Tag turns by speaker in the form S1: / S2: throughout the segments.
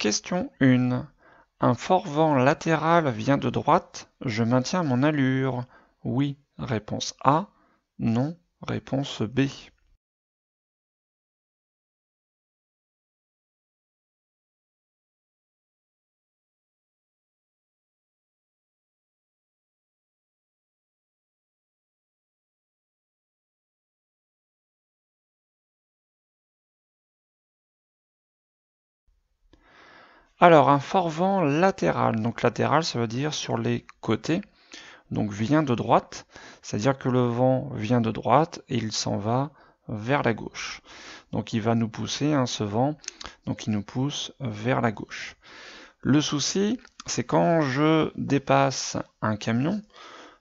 S1: Question 1. Un fort vent latéral vient de droite,
S2: je maintiens mon allure. Oui, réponse A. Non, réponse B.
S1: Alors, un fort vent latéral, donc latéral, ça veut dire sur les côtés, donc vient de droite, c'est-à-dire que le vent vient de droite et il s'en va vers la gauche. Donc il va nous pousser, hein, ce vent, donc il nous pousse vers la gauche. Le souci, c'est quand je dépasse un camion,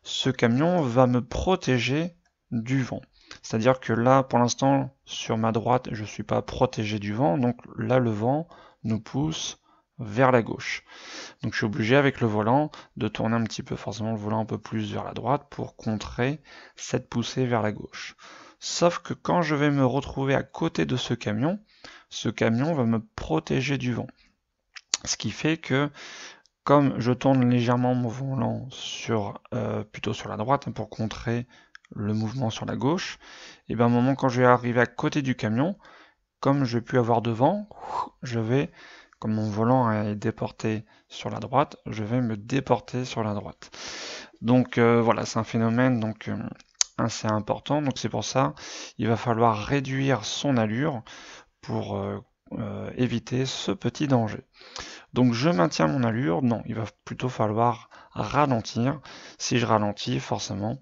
S1: ce camion va me protéger du vent. C'est-à-dire que là, pour l'instant, sur ma droite, je ne suis pas protégé du vent, donc là, le vent nous pousse vers la gauche. Donc je suis obligé avec le volant de tourner un petit peu forcément le volant un peu plus vers la droite pour contrer cette poussée vers la gauche. Sauf que quand je vais me retrouver à côté de ce camion, ce camion va me protéger du vent. Ce qui fait que comme je tourne légèrement mon volant sur, euh, plutôt sur la droite hein, pour contrer le mouvement sur la gauche, et bien au moment quand je vais arriver à côté du camion, comme je vais plus avoir de vent, je vais comme mon volant est déporté sur la droite, je vais me déporter sur la droite. Donc euh, voilà, c'est un phénomène donc euh, assez important. Donc c'est pour ça, il va falloir réduire son allure pour euh, éviter ce petit danger. Donc je maintiens mon allure, non, il va plutôt falloir ralentir. Si je ralentis, forcément,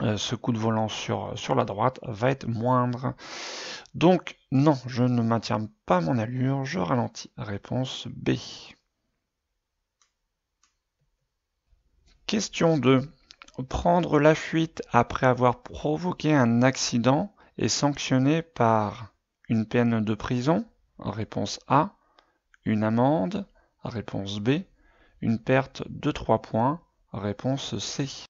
S1: euh, ce coup de volant sur, la droite va être moindre. Donc non, je ne maintiens pas mon allure, je ralentis. Réponse B. Question 2. Prendre la fuite après avoir provoqué un accident est sanctionné par une peine de prison, réponse
S2: A, une amende, réponse B, une perte de 3 points, réponse C.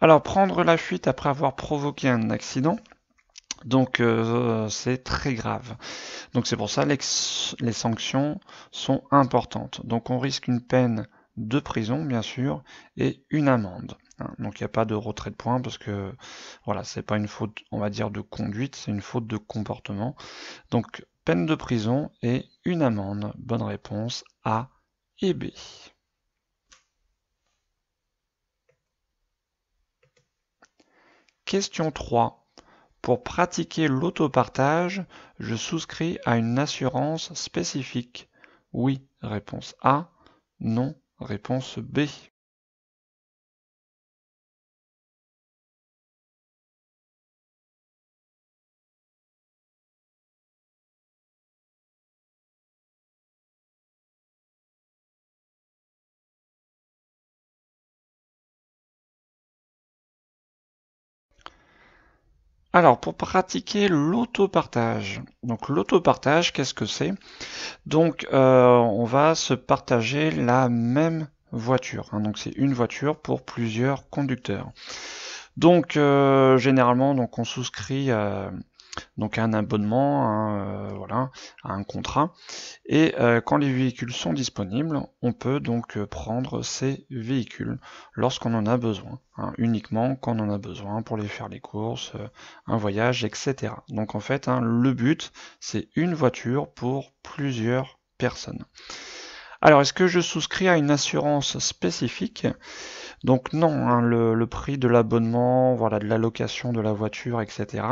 S1: Alors, prendre la fuite après avoir provoqué un accident, donc euh, c'est très grave. Donc c'est pour ça les, les sanctions sont importantes. Donc on risque une peine de prison bien sûr et une amende. Hein. Donc il n'y a pas de retrait de points parce que voilà, c'est pas une faute, on va dire, de conduite, c'est une faute de comportement. Donc peine de prison et une amende. Bonne réponse A et B. Question 3. Pour pratiquer l'autopartage, je souscris à une assurance spécifique. Oui, réponse A. Non, réponse B.
S2: Alors, pour pratiquer l'autopartage. Donc, l'autopartage, qu'est-ce que c'est Donc,
S1: euh, on va se partager la même voiture. Hein. Donc, c'est une voiture pour plusieurs conducteurs. Donc, euh, généralement, donc on souscrit euh, donc un abonnement, euh, voilà, un contrat. Et euh, quand les véhicules sont disponibles, on peut donc euh, prendre ces véhicules lorsqu'on en a besoin, hein, uniquement quand on en a besoin pour les faire les courses, un voyage, etc. Donc en fait, hein, le but, c'est une voiture pour plusieurs personnes. Alors, est-ce que je souscris à une assurance spécifique Donc non, hein, le, prix de l'abonnement, voilà, de l'allocation de la voiture, etc.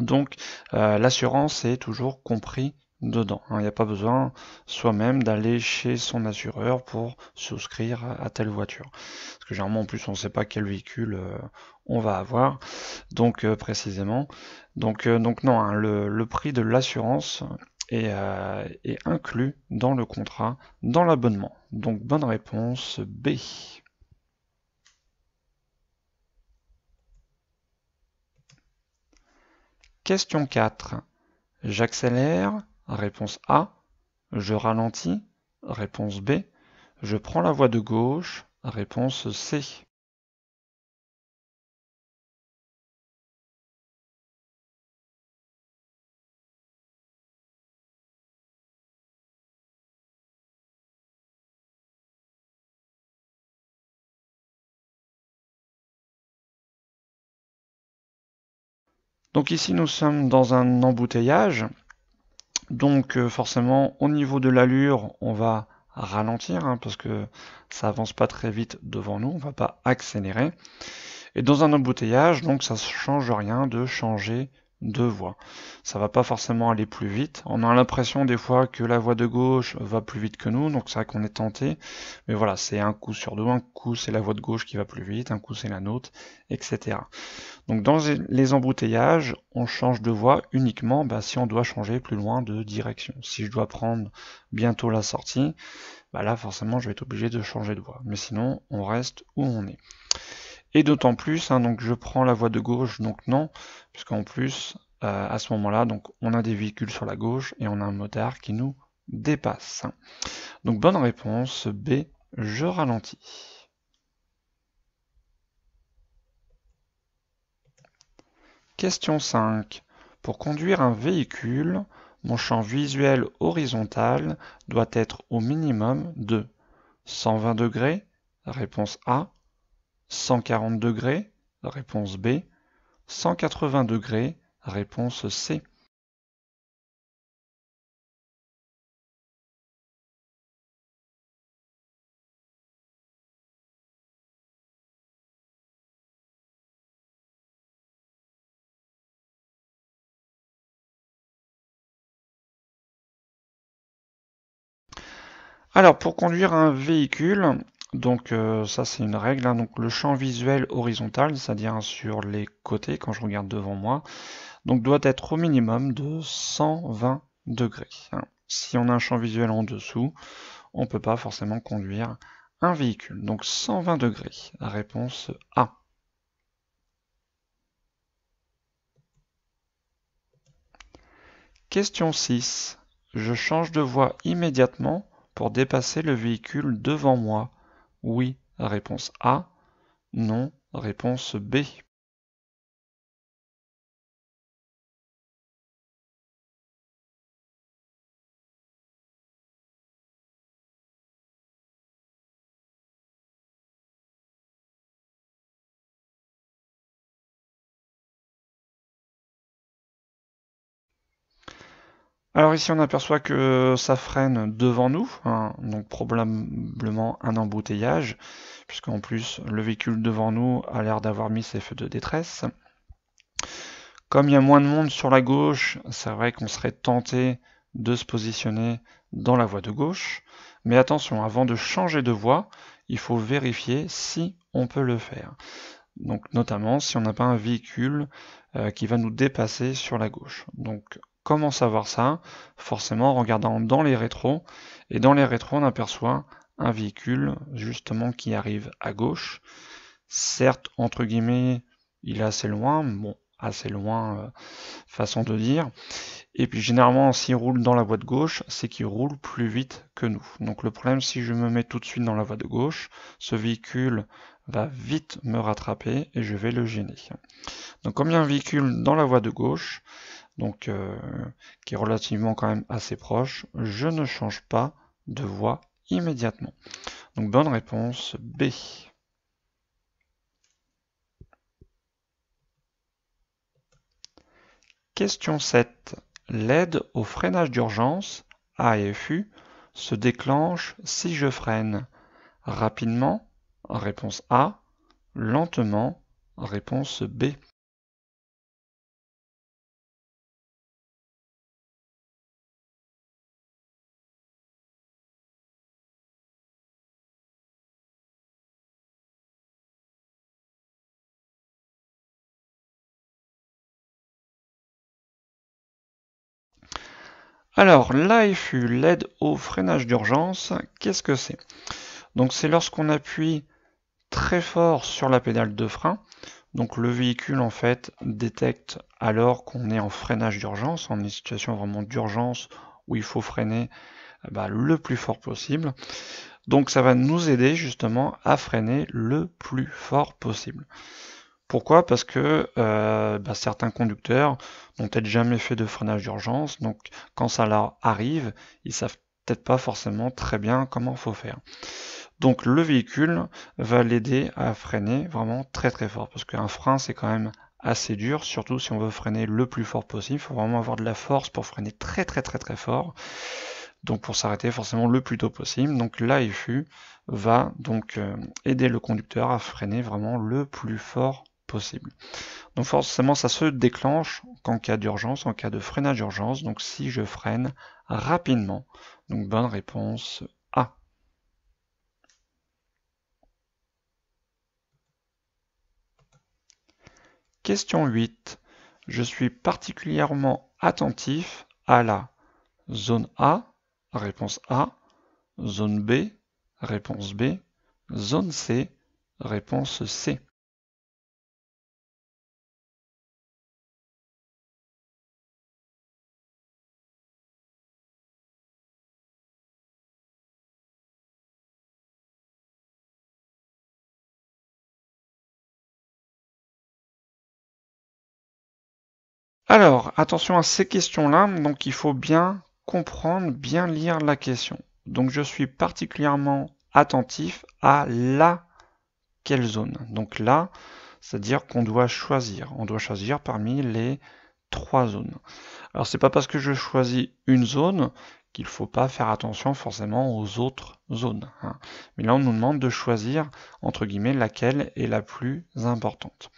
S1: Donc euh, l'assurance est toujours compris dedans. Hein. Il n'y a pas besoin soi-même d'aller chez son assureur pour souscrire à, telle voiture. Parce que généralement en plus on ne sait pas quel véhicule euh, on va avoir. Donc euh, précisément. Donc, donc non, hein, le, prix de l'assurance est, est inclus dans le contrat, dans l'abonnement. Donc bonne réponse B. Question 4. J'accélère, réponse A. Je ralentis, réponse B. Je prends la voie de gauche, réponse
S3: C. Donc
S1: ici nous sommes dans un embouteillage, donc euh, forcément au niveau de l'allure on va ralentir hein, parce que ça avance pas très vite devant nous, on va pas accélérer. Et dans un embouteillage, donc ça ne change rien de changer deux voies. Ça va pas forcément aller plus vite. On a l'impression des fois que la voie de gauche va plus vite que nous, donc c'est vrai qu'on est tenté. Mais voilà, c'est un coup sur deux, un coup c'est la voie de gauche qui va plus vite, un coup c'est la nôtre, etc. Donc dans les embouteillages, on change de voie uniquement bah, si on doit changer plus loin de direction. Si je dois prendre bientôt la sortie, bah là forcément je vais être obligé de changer de voie. Mais sinon, on reste où on est. Et d'autant plus, hein, donc je prends la voie de gauche, donc non, puisqu'en plus, euh, à ce moment-là, donc on a des véhicules sur la gauche et on a un motard qui nous dépasse. Donc bonne réponse B, je ralentis. Question 5. Pour conduire un véhicule, mon champ visuel horizontal doit être au minimum de 120 degrés, réponse A,
S2: 140 degrés, réponse B. 180 degrés, réponse C.
S1: Alors pour conduire un véhicule, donc euh, ça c'est une règle. Hein. Donc le champ visuel horizontal, c'est-à-dire sur les côtés quand je regarde devant moi, donc doit être au minimum de 120 degrés. Hein. Si on a un champ visuel en dessous, on ne peut pas forcément conduire un véhicule. Donc 120 degrés. réponse A. Question 6. Je change de voie
S2: immédiatement pour dépasser le véhicule devant moi. Oui, réponse A. Non, réponse B.
S1: Alors ici on aperçoit que ça freine devant nous, hein, donc probablement un embouteillage, puisqu'en plus le véhicule devant nous a l'air d'avoir mis ses feux de détresse. Comme il y a moins de monde sur la gauche, c'est vrai qu'on serait tenté de se positionner dans la voie de gauche, mais attention, avant de changer de voie, il faut vérifier si on peut le faire. Donc notamment si on n'a pas un véhicule euh, qui va nous dépasser sur la gauche. Donc Comment savoir ça Forcément en regardant dans les rétros. Et dans les rétros, on aperçoit un véhicule justement qui arrive à gauche. Certes, entre guillemets, il est assez loin. Bon, assez loin, euh, façon de dire. Et puis généralement, s'il roule dans la voie de gauche, c'est qu'il roule plus vite que nous. Donc le problème, si je me mets tout de suite dans la voie de gauche, ce véhicule va vite me rattraper et je vais le gêner. Donc comme il y a un véhicule dans la voie de gauche, donc euh, qui est relativement quand même assez proche, je ne change pas de voie immédiatement. Donc bonne réponse B. Question 7. L'aide au freinage d'urgence, (A.F.U.) se déclenche si je freine rapidement, réponse A, lentement, réponse B. Alors, l'AFU, l'aide au freinage d'urgence, qu'est-ce que c'est Donc c'est lorsqu'on appuie très fort sur la pédale de frein, donc le véhicule en fait détecte alors qu'on est en freinage d'urgence, en une situation vraiment d'urgence où il faut freiner eh ben, le plus fort possible. Donc ça va nous aider justement à freiner le plus fort possible. Pourquoi Parce que euh, bah, certains conducteurs n'ont peut-être jamais fait de freinage d'urgence, donc quand ça leur arrive, ils savent peut-être pas forcément très bien comment faut faire. Donc le véhicule va l'aider à freiner vraiment très très fort, parce qu'un frein c'est quand même assez dur, surtout si on veut freiner le plus fort possible, il faut vraiment avoir de la force pour freiner très très très très fort donc pour s'arrêter forcément le plus tôt possible. Donc l'AFU va donc euh, aider le conducteur à freiner vraiment le plus fort donc forcément, ça se déclenche qu'en cas d'urgence, en cas de freinage d'urgence. Donc si je freine rapidement. Donc bonne réponse A. Question 8. Je suis particulièrement attentif à la zone A, réponse A, zone B, réponse B, zone C,
S3: réponse C.
S1: Alors, attention à ces questions-là, donc il faut bien comprendre, bien lire la question. Donc je suis particulièrement attentif à la quelle zone. Donc là, c'est-à-dire qu'on doit choisir. On doit choisir parmi les trois zones. Alors c'est pas parce que je choisis une zone qu'il faut pas faire attention forcément aux autres zones. Hein. Mais là on nous demande de choisir entre guillemets laquelle est la plus importante.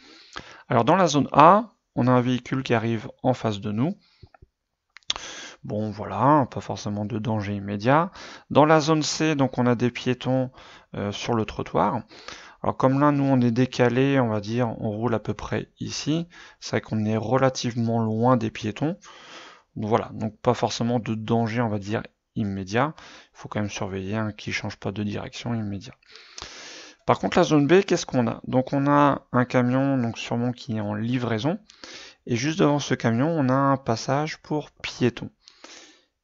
S1: Alors dans la zone A, on a un véhicule qui arrive en face de nous. Bon voilà, pas forcément de danger immédiat. Dans la zone C, donc on a des piétons euh, sur le trottoir. Alors comme là nous on est décalé, on va dire on roule à peu près ici, c'est vrai qu'on est relativement loin des piétons. Donc, voilà, donc pas forcément de danger on va dire immédiat. Il faut quand même surveiller hein, qu'il ne change pas de direction immédiat. Par contre, la zone B, qu'est-ce qu'on a Donc on a un camion, donc sûrement qui est en livraison, et juste devant ce camion, on a un passage pour piétons.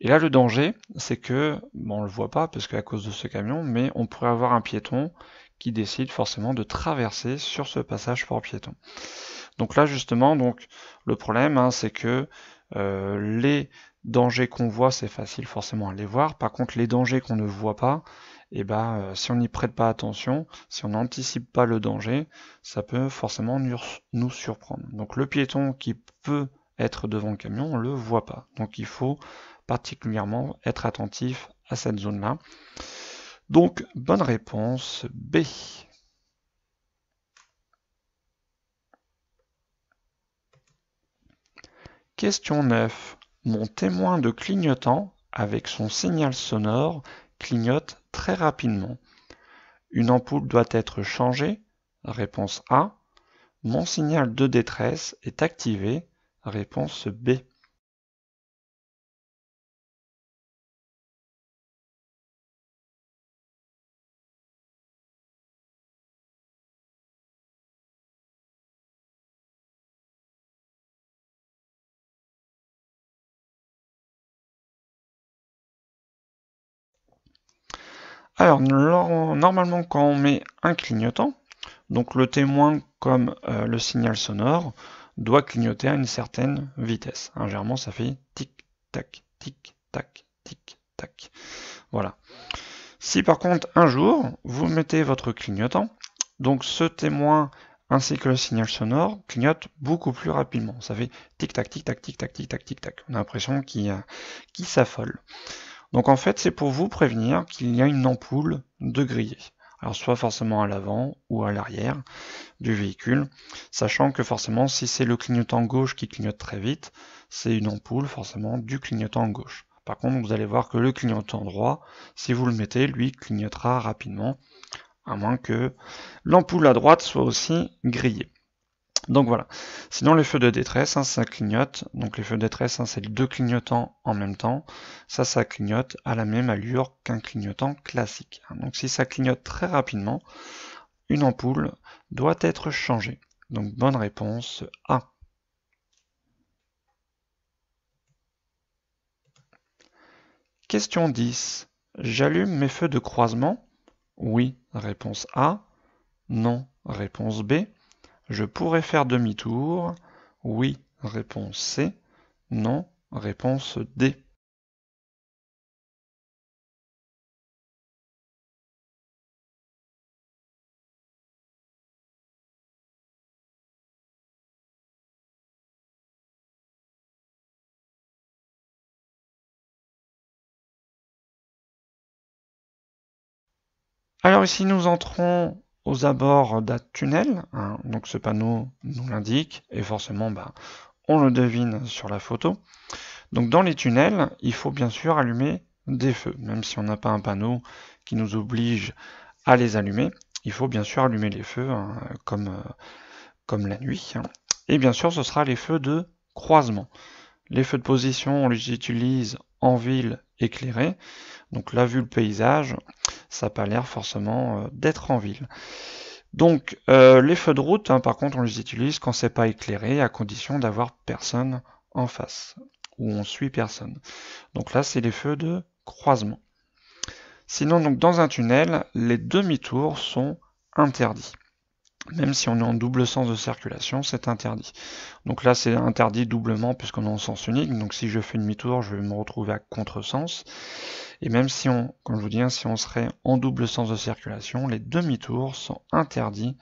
S1: Et là, le danger, c'est que, bon, on le voit pas parce qu'à cause de ce camion, mais on pourrait avoir un piéton qui décide forcément de traverser sur ce passage pour piétons. Donc là, justement, donc le problème, hein, c'est que euh, les dangers qu'on voit, c'est facile forcément à les voir. Par contre, les dangers qu'on ne voit pas, et eh ben, euh, si on n'y prête pas attention, si on n'anticipe pas le danger, ça peut forcément nous surprendre. Donc le piéton qui peut être devant le camion, on le voit pas. Donc il faut particulièrement être attentif à cette zone-là. Donc bonne réponse B. Question 9. Mon témoin de clignotant avec son signal sonore clignote très rapidement. Une ampoule doit être changée. Réponse A. Mon signal de détresse est activé.
S3: Réponse B.
S1: Alors, normalement, quand on met un clignotant, donc le témoin comme euh, le signal sonore doit clignoter à une certaine vitesse. généralement, ça fait tic-tac, tic-tac, tic-tac. Voilà. Si par contre, un jour, vous mettez votre clignotant, donc ce témoin ainsi que le signal sonore clignote beaucoup plus rapidement. Ça fait tic-tac, tic-tac, tic-tac, tic-tac, tic-tac. On a l'impression qu'il s'affole. Donc en fait, c'est pour vous prévenir qu'il y a une ampoule de grillée. Alors soit forcément à l'avant ou à l'arrière du véhicule, sachant que forcément si c'est le clignotant gauche qui clignote très vite, c'est une ampoule forcément du clignotant gauche. Par contre, vous allez voir que le clignotant droit, si vous le mettez, lui clignotera rapidement, à moins que l'ampoule à droite soit aussi grillée. Donc voilà. Sinon les feux de détresse, hein, ça clignote. Donc les feux de détresse, hein, c'est deux clignotants en même temps. Ça, ça clignote à la même allure qu'un clignotant classique. Donc si ça clignote très rapidement, une ampoule doit être changée. Donc bonne réponse A. Question 10. J'allume mes feux de croisement Oui, réponse A. Non,
S2: réponse B. Je pourrais faire demi-tour. Oui, réponse C. Non, réponse D.
S1: Alors ici, nous entrons aux abords d'un tunnel, hein, donc ce panneau nous l'indique, et forcément bah, on le devine sur la photo. Donc dans les tunnels, il faut bien sûr allumer des feux, même si on n'a pas un panneau qui nous oblige à les allumer, il faut bien sûr allumer les feux hein, comme, euh, comme la nuit. Hein. Et bien sûr, ce sera les feux de croisement. Les feux de position, on les utilise en ville éclairée. Donc là, vu le paysage, ça n'a pas l'air forcément euh, d'être en ville. Donc euh, les feux de route, hein, par contre, on les utilise quand c'est pas éclairé, à condition d'avoir personne en face, ou on suit personne. Donc là, c'est les feux de croisement. Sinon, donc dans un tunnel, les demi-tours sont interdits même si on est en double sens de circulation, c'est interdit. Donc là, c'est interdit doublement puisqu'on est en sens unique. Donc si je fais demi-tour, je vais me retrouver à contre-sens. Et même si on, comme je vous dis, hein, si on serait en double sens de circulation, les demi-tours sont interdits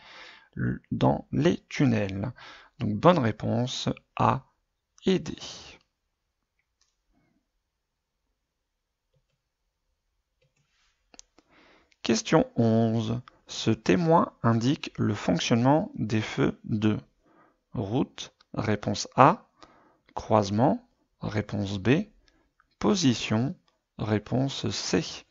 S1: dans les tunnels. Donc bonne réponse A et D. Question 11. Ce témoin indique le fonctionnement des feux de route, réponse A, croisement, réponse B, position, réponse C.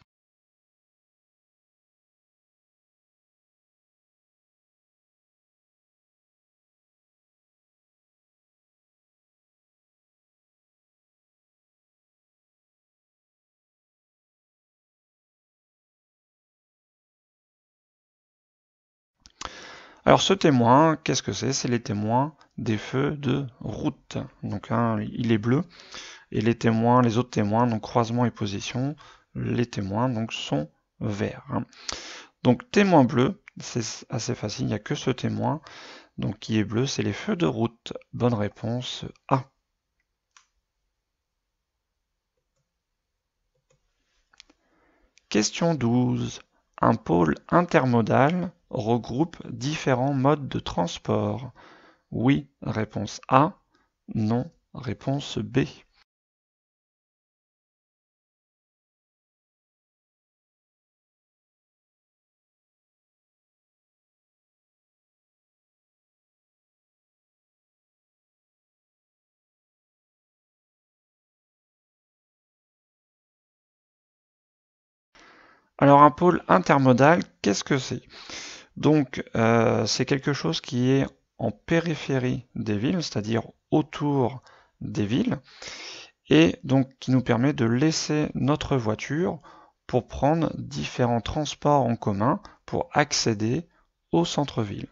S1: Alors ce témoin, qu'est-ce que c'est C'est les témoins des feux de route. Donc hein, il est bleu. Et les témoins, les autres témoins, donc croisement et position, les témoins donc sont verts. Hein. Donc témoin bleu, c'est assez facile, il n'y a que ce témoin. Donc qui est bleu, c'est les feux de route. Bonne réponse A. Question 12. Un pôle intermodal regroupe différents
S2: modes de transport Oui, réponse A. Non, réponse B.
S1: Alors un pôle intermodal, qu'est-ce que c'est donc euh, c'est quelque chose qui est en périphérie des villes, c'est-à-dire autour des villes, et donc qui nous permet de laisser notre voiture pour prendre différents transports en commun pour accéder au centre-ville.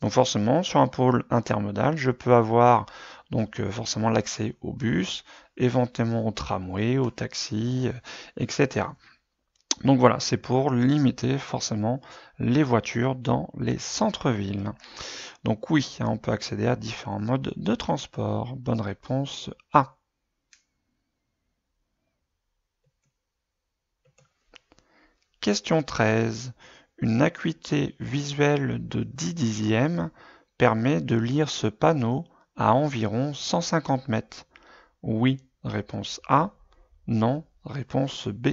S1: Donc forcément, sur un pôle intermodal, je peux avoir donc euh, forcément l'accès au bus, éventuellement au tramway, au taxi, euh, etc. Donc voilà, c'est pour limiter forcément les voitures dans les centres-villes. Donc oui, hein, on peut accéder à différents modes de transport. Bonne réponse A. Question 13. Une acuité visuelle de 10 dixièmes permet de lire ce panneau à environ 150 mètres. Oui, réponse A. Non, réponse B.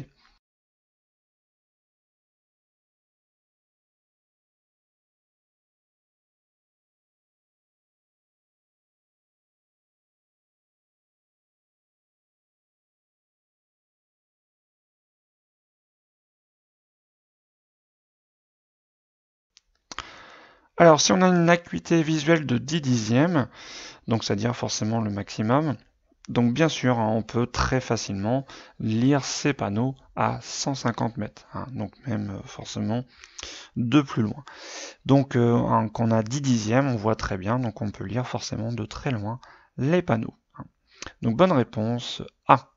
S2: Alors si on a une acuité visuelle de 10 dixièmes, donc c'est-à-dire forcément le maximum,
S1: donc bien sûr hein, on peut très facilement lire ces panneaux à 150 mètres, hein, donc même euh, forcément de plus loin. Donc euh, qu'on quand on a 10 dixièmes, on voit très bien, donc on peut lire forcément de très loin les panneaux. Hein. Donc bonne réponse A.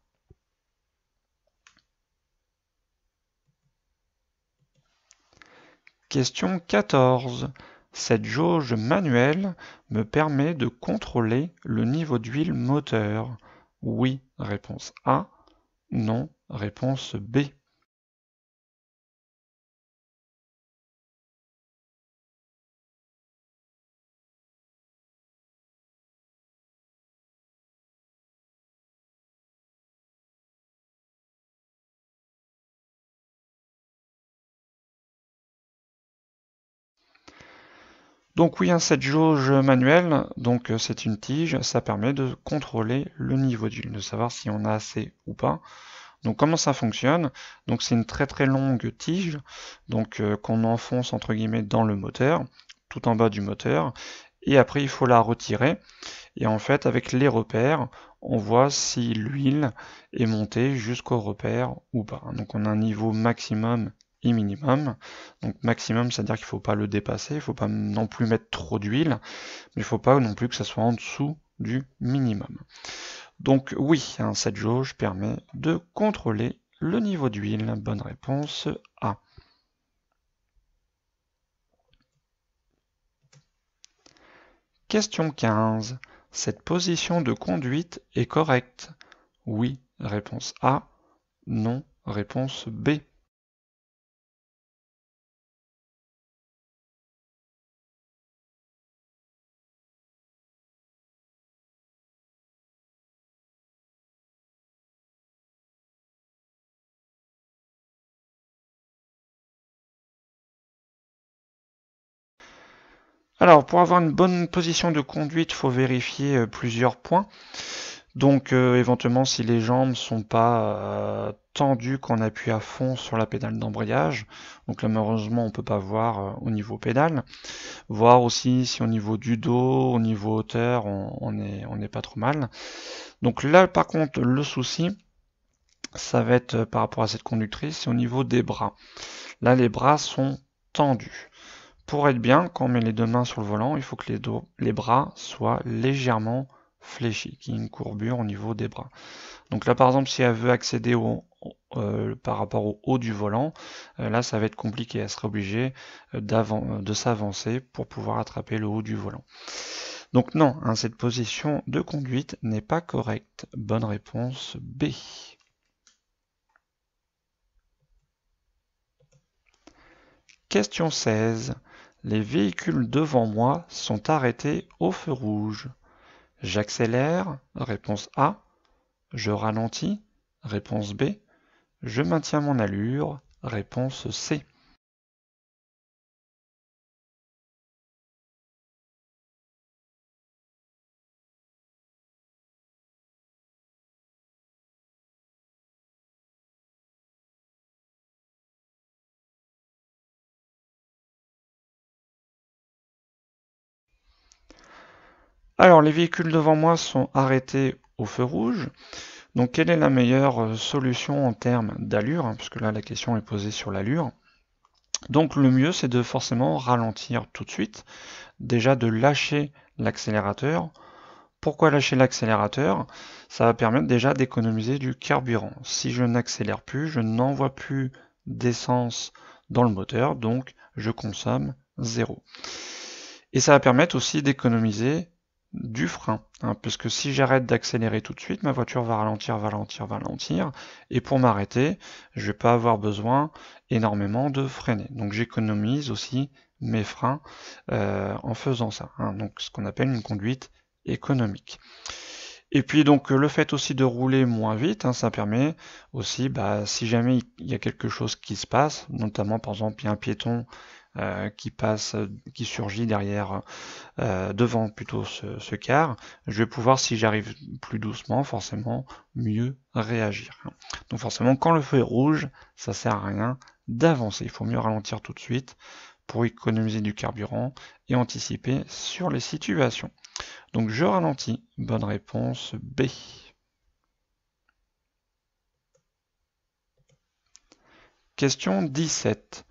S1: Question 14. Cette jauge manuelle me permet de contrôler le niveau d'huile moteur. Oui, réponse A. Non, réponse B.
S2: Donc oui, hein, cette jauge manuelle, donc euh, c'est une tige, ça permet de contrôler
S1: le niveau d'huile, de savoir si on a assez ou pas. Donc comment ça fonctionne Donc c'est une très très longue tige, donc euh, qu'on enfonce entre guillemets dans le moteur, tout en bas du moteur, et après il faut la retirer. Et en fait, avec les repères, on voit si l'huile est montée jusqu'au repère ou pas. Donc on a un niveau maximum minimum. Donc maximum, c'est-à-dire qu'il ne faut pas le dépasser, il faut pas non plus mettre trop d'huile, mais il faut pas non plus que ça soit en dessous du minimum. Donc oui, cette jauge permet de contrôler le niveau d'huile. Bonne réponse A. Question 15. Cette position de conduite est correcte Oui, réponse A. Non, réponse B.
S2: Alors, pour avoir une bonne position de conduite, il faut vérifier euh, plusieurs points.
S1: Donc, euh, éventuellement, si les jambes ne sont pas euh, tendues qu'on appuie à fond sur la pédale d'embrayage, donc là, malheureusement, on peut pas voir au niveau pédale. Voir aussi si au niveau du dos, au niveau hauteur, on, on, est, pas trop mal. Donc là, par contre, le souci, ça va être par rapport à cette conductrice, c'est au niveau des bras. Là, les bras sont tendus. Pour être bien, quand on met les deux mains sur le volant, il faut que les, les bras soient légèrement fléchis, qu'il y ait une courbure au niveau des bras. Donc là, par exemple, si elle veut accéder euh, par rapport au haut du volant, euh, là, ça va être compliqué. Elle sera obligée euh, de s'avancer pour pouvoir attraper le haut du volant. Donc non, hein, cette position de conduite n'est pas correcte. Bonne réponse B. Question 16. Les véhicules devant moi sont arrêtés au feu rouge. J'accélère, réponse
S2: A. Je ralentis, réponse B. Je maintiens mon allure, réponse C.
S1: Alors, les véhicules devant moi sont arrêtés au feu rouge. Donc, quelle est la meilleure euh, solution en termes d'allure hein, Puisque là, la question est posée sur l'allure. Donc, le mieux, c'est de forcément ralentir tout de suite. Déjà, de lâcher l'accélérateur. Pourquoi lâcher l'accélérateur Ça va permettre déjà d'économiser du carburant. Si je n'accélère plus, je n'envoie plus d'essence dans le moteur, donc je consomme zéro. Et ça va permettre aussi d'économiser du frein. Hein, parce que si j'arrête d'accélérer tout de suite, ma voiture va ralentir, ralentir, ralentir. Et pour m'arrêter, je vais pas avoir besoin énormément de freiner. Donc j'économise aussi mes freins euh, en faisant ça. Hein, donc ce qu'on appelle une conduite économique. Et puis donc le fait aussi de rouler moins vite, hein, ça permet aussi, bah, si jamais il y a quelque chose qui se passe, notamment par exemple il y a un piéton euh, qui passe, qui surgit derrière, euh, devant plutôt ce, ce quart, je vais pouvoir, si j'arrive plus doucement, forcément mieux réagir. Donc forcément, quand le feu est rouge, ça sert à rien d'avancer. Il faut mieux ralentir tout de suite pour économiser du carburant et anticiper sur les situations. Donc je ralentis. Bonne réponse B. Question 17.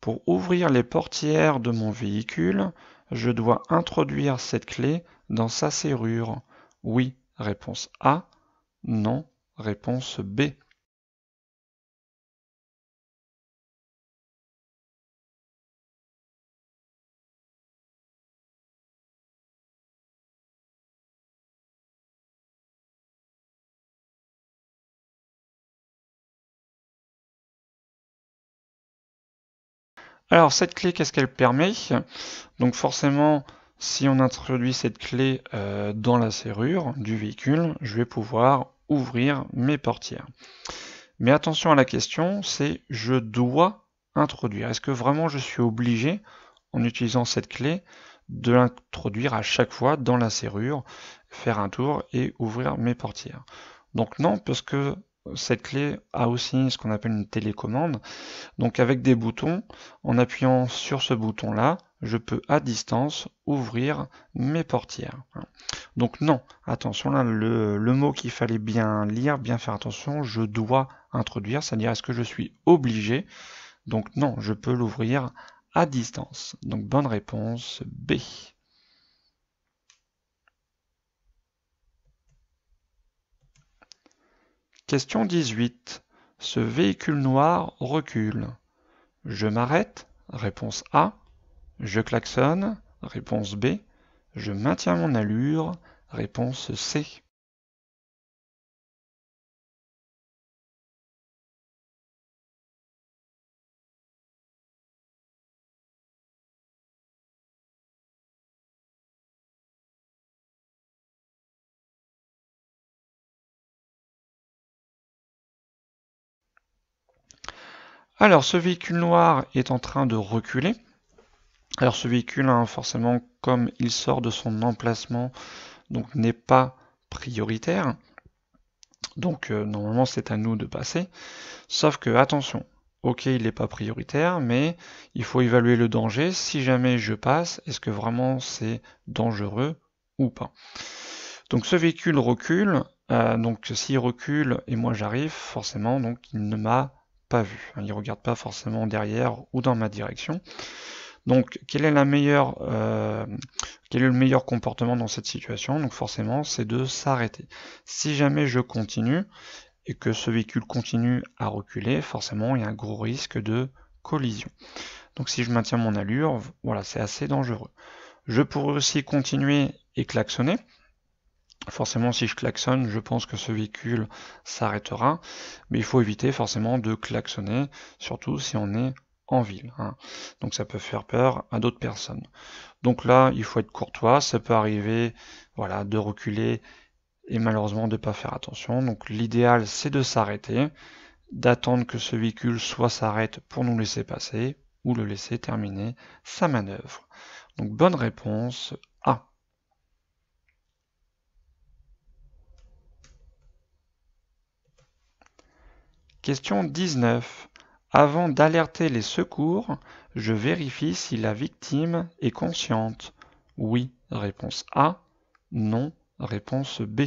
S1: Pour ouvrir les portières de mon véhicule, je dois introduire cette clé dans sa serrure. Oui, réponse A. Non, réponse B. Alors cette clé, qu'est-ce qu'elle permet Donc forcément, si on introduit cette clé euh, dans la serrure du véhicule, je vais pouvoir ouvrir mes portières. Mais attention à la question, c'est je dois introduire. Est-ce que vraiment je suis obligé, en utilisant cette clé, de l'introduire à chaque fois dans la serrure, faire un tour et ouvrir mes portières Donc non, parce que cette clé a aussi ce qu'on appelle une télécommande. Donc avec des boutons, en appuyant sur ce bouton-là, je peux à distance ouvrir mes portières. Donc non, attention, là, le, mot qu'il fallait bien lire, bien faire attention, je dois introduire, c'est-à-dire est-ce que je suis obligé Donc non, je peux l'ouvrir à distance. Donc bonne réponse B. Question 18. Ce véhicule noir recule. Je m'arrête. Réponse A. Je klaxonne. Réponse B. Je maintiens mon allure. Réponse C.
S2: Alors ce véhicule noir est en train de reculer. Alors ce véhicule, hein, forcément,
S1: comme il sort de son emplacement, donc n'est pas prioritaire. Donc euh, normalement c'est à nous de passer. Sauf que attention, ok il n'est pas prioritaire, mais il faut évaluer le danger. Si jamais je passe, est-ce que vraiment c'est dangereux ou pas Donc ce véhicule recule. Euh, donc s'il recule et moi j'arrive, forcément donc il ne m'a pas vu. Hein, il ne regarde pas forcément derrière ou dans ma direction. Donc, quelle est la meilleure, euh, quel est le meilleur comportement dans cette situation Donc, forcément, c'est de s'arrêter. Si jamais je continue et que ce véhicule continue à reculer, forcément, il y a un gros risque de collision. Donc, si je maintiens mon allure, voilà, c'est assez dangereux. Je pourrais aussi continuer et klaxonner. Forcément, si je klaxonne, je pense que ce véhicule s'arrêtera, mais il faut éviter forcément de klaxonner, surtout si on est en ville. Hein. Donc ça peut faire peur à d'autres personnes. Donc là, il faut être courtois, ça peut arriver voilà, de reculer et malheureusement de ne pas faire attention. Donc l'idéal, c'est de s'arrêter, d'attendre que ce véhicule soit s'arrête pour nous laisser passer ou le laisser terminer sa manœuvre. Donc bonne réponse A. Question 19. Avant d'alerter les secours, je vérifie si la victime est consciente. Oui, réponse A. Non, réponse B.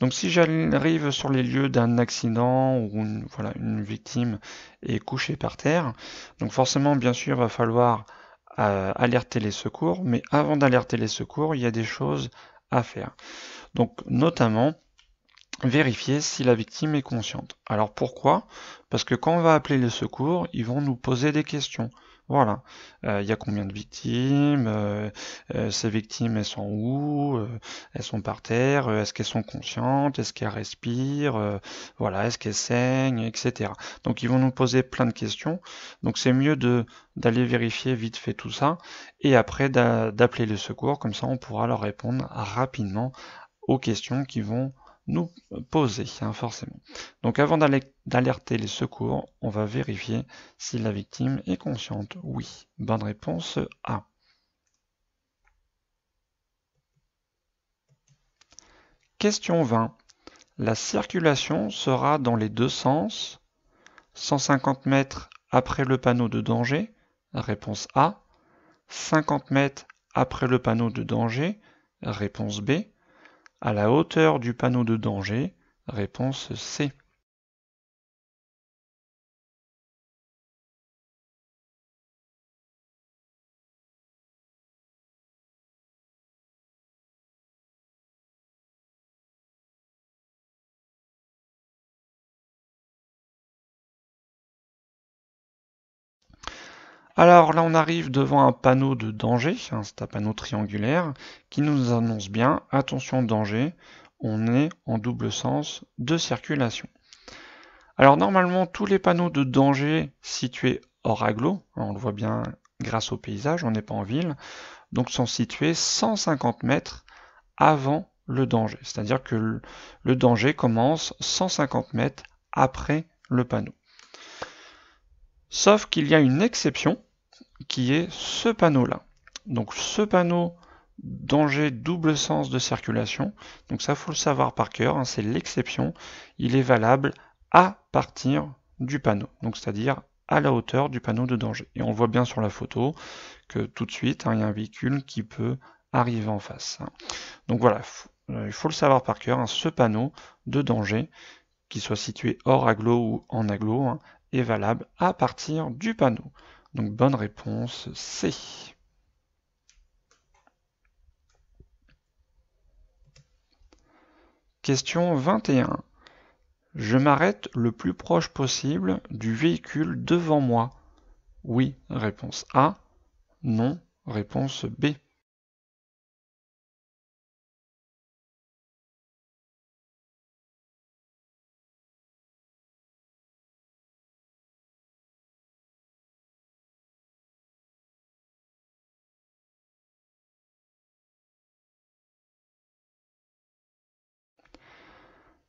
S2: Donc si j'arrive sur les lieux d'un accident ou une, voilà, une victime est couchée
S1: par terre, donc forcément bien sûr il va falloir euh, alerter les secours, mais avant d'alerter les secours, il y a des choses à faire. Donc notamment, vérifier si la victime est consciente. Alors pourquoi Parce que quand on va appeler le secours, ils vont nous poser des questions. Voilà, euh, il y a combien de victimes euh, euh, Ces victimes, elles sont où Elles sont par terre Est-ce qu'elles sont conscientes Est-ce qu'elles respirent Voilà, est-ce qu'elles saignent Etc. Donc ils vont nous poser plein de questions. Donc c'est mieux de d'aller vérifier vite fait tout ça et après d'appeler le secours. Comme ça, on pourra leur répondre rapidement aux questions qui vont nous poser, hein, forcément. Donc avant d'alerter les secours, on va vérifier si la victime est consciente. Oui. Bonne réponse A. Question 20. La circulation sera dans les deux sens. 150 mètres après le panneau de danger, réponse A. 50 mètres après
S2: le panneau de danger, réponse B à la hauteur du panneau de danger, réponse C.
S1: Alors là, on arrive devant un panneau de danger, c'est un panneau triangulaire, qui nous annonce bien, attention danger, on est en double sens de circulation. Alors normalement, tous les panneaux de danger situés hors aglo, hein, on le voit bien grâce au paysage, on n'est pas en ville, donc sont situés 150 mètres avant le danger. C'est-à-dire que le danger commence 150 mètres après le panneau. Sauf qu'il y a une exception qui est ce panneau-là. Donc ce panneau danger double sens de circulation, donc ça faut le savoir par cœur, hein, c'est l'exception, il est valable à partir du panneau, donc c'est-à-dire à la hauteur du panneau de danger. Et on voit bien sur la photo que tout de suite, hein, il y a un véhicule qui peut arriver en face. Donc voilà, euh, il faut le savoir par cœur, hein, ce panneau de danger, qui soit situé hors aglo ou en aglo, est valable à partir du panneau. Donc bonne réponse C. Question 21. Je m'arrête le plus proche possible du véhicule devant moi. Oui, réponse A. Non, réponse B.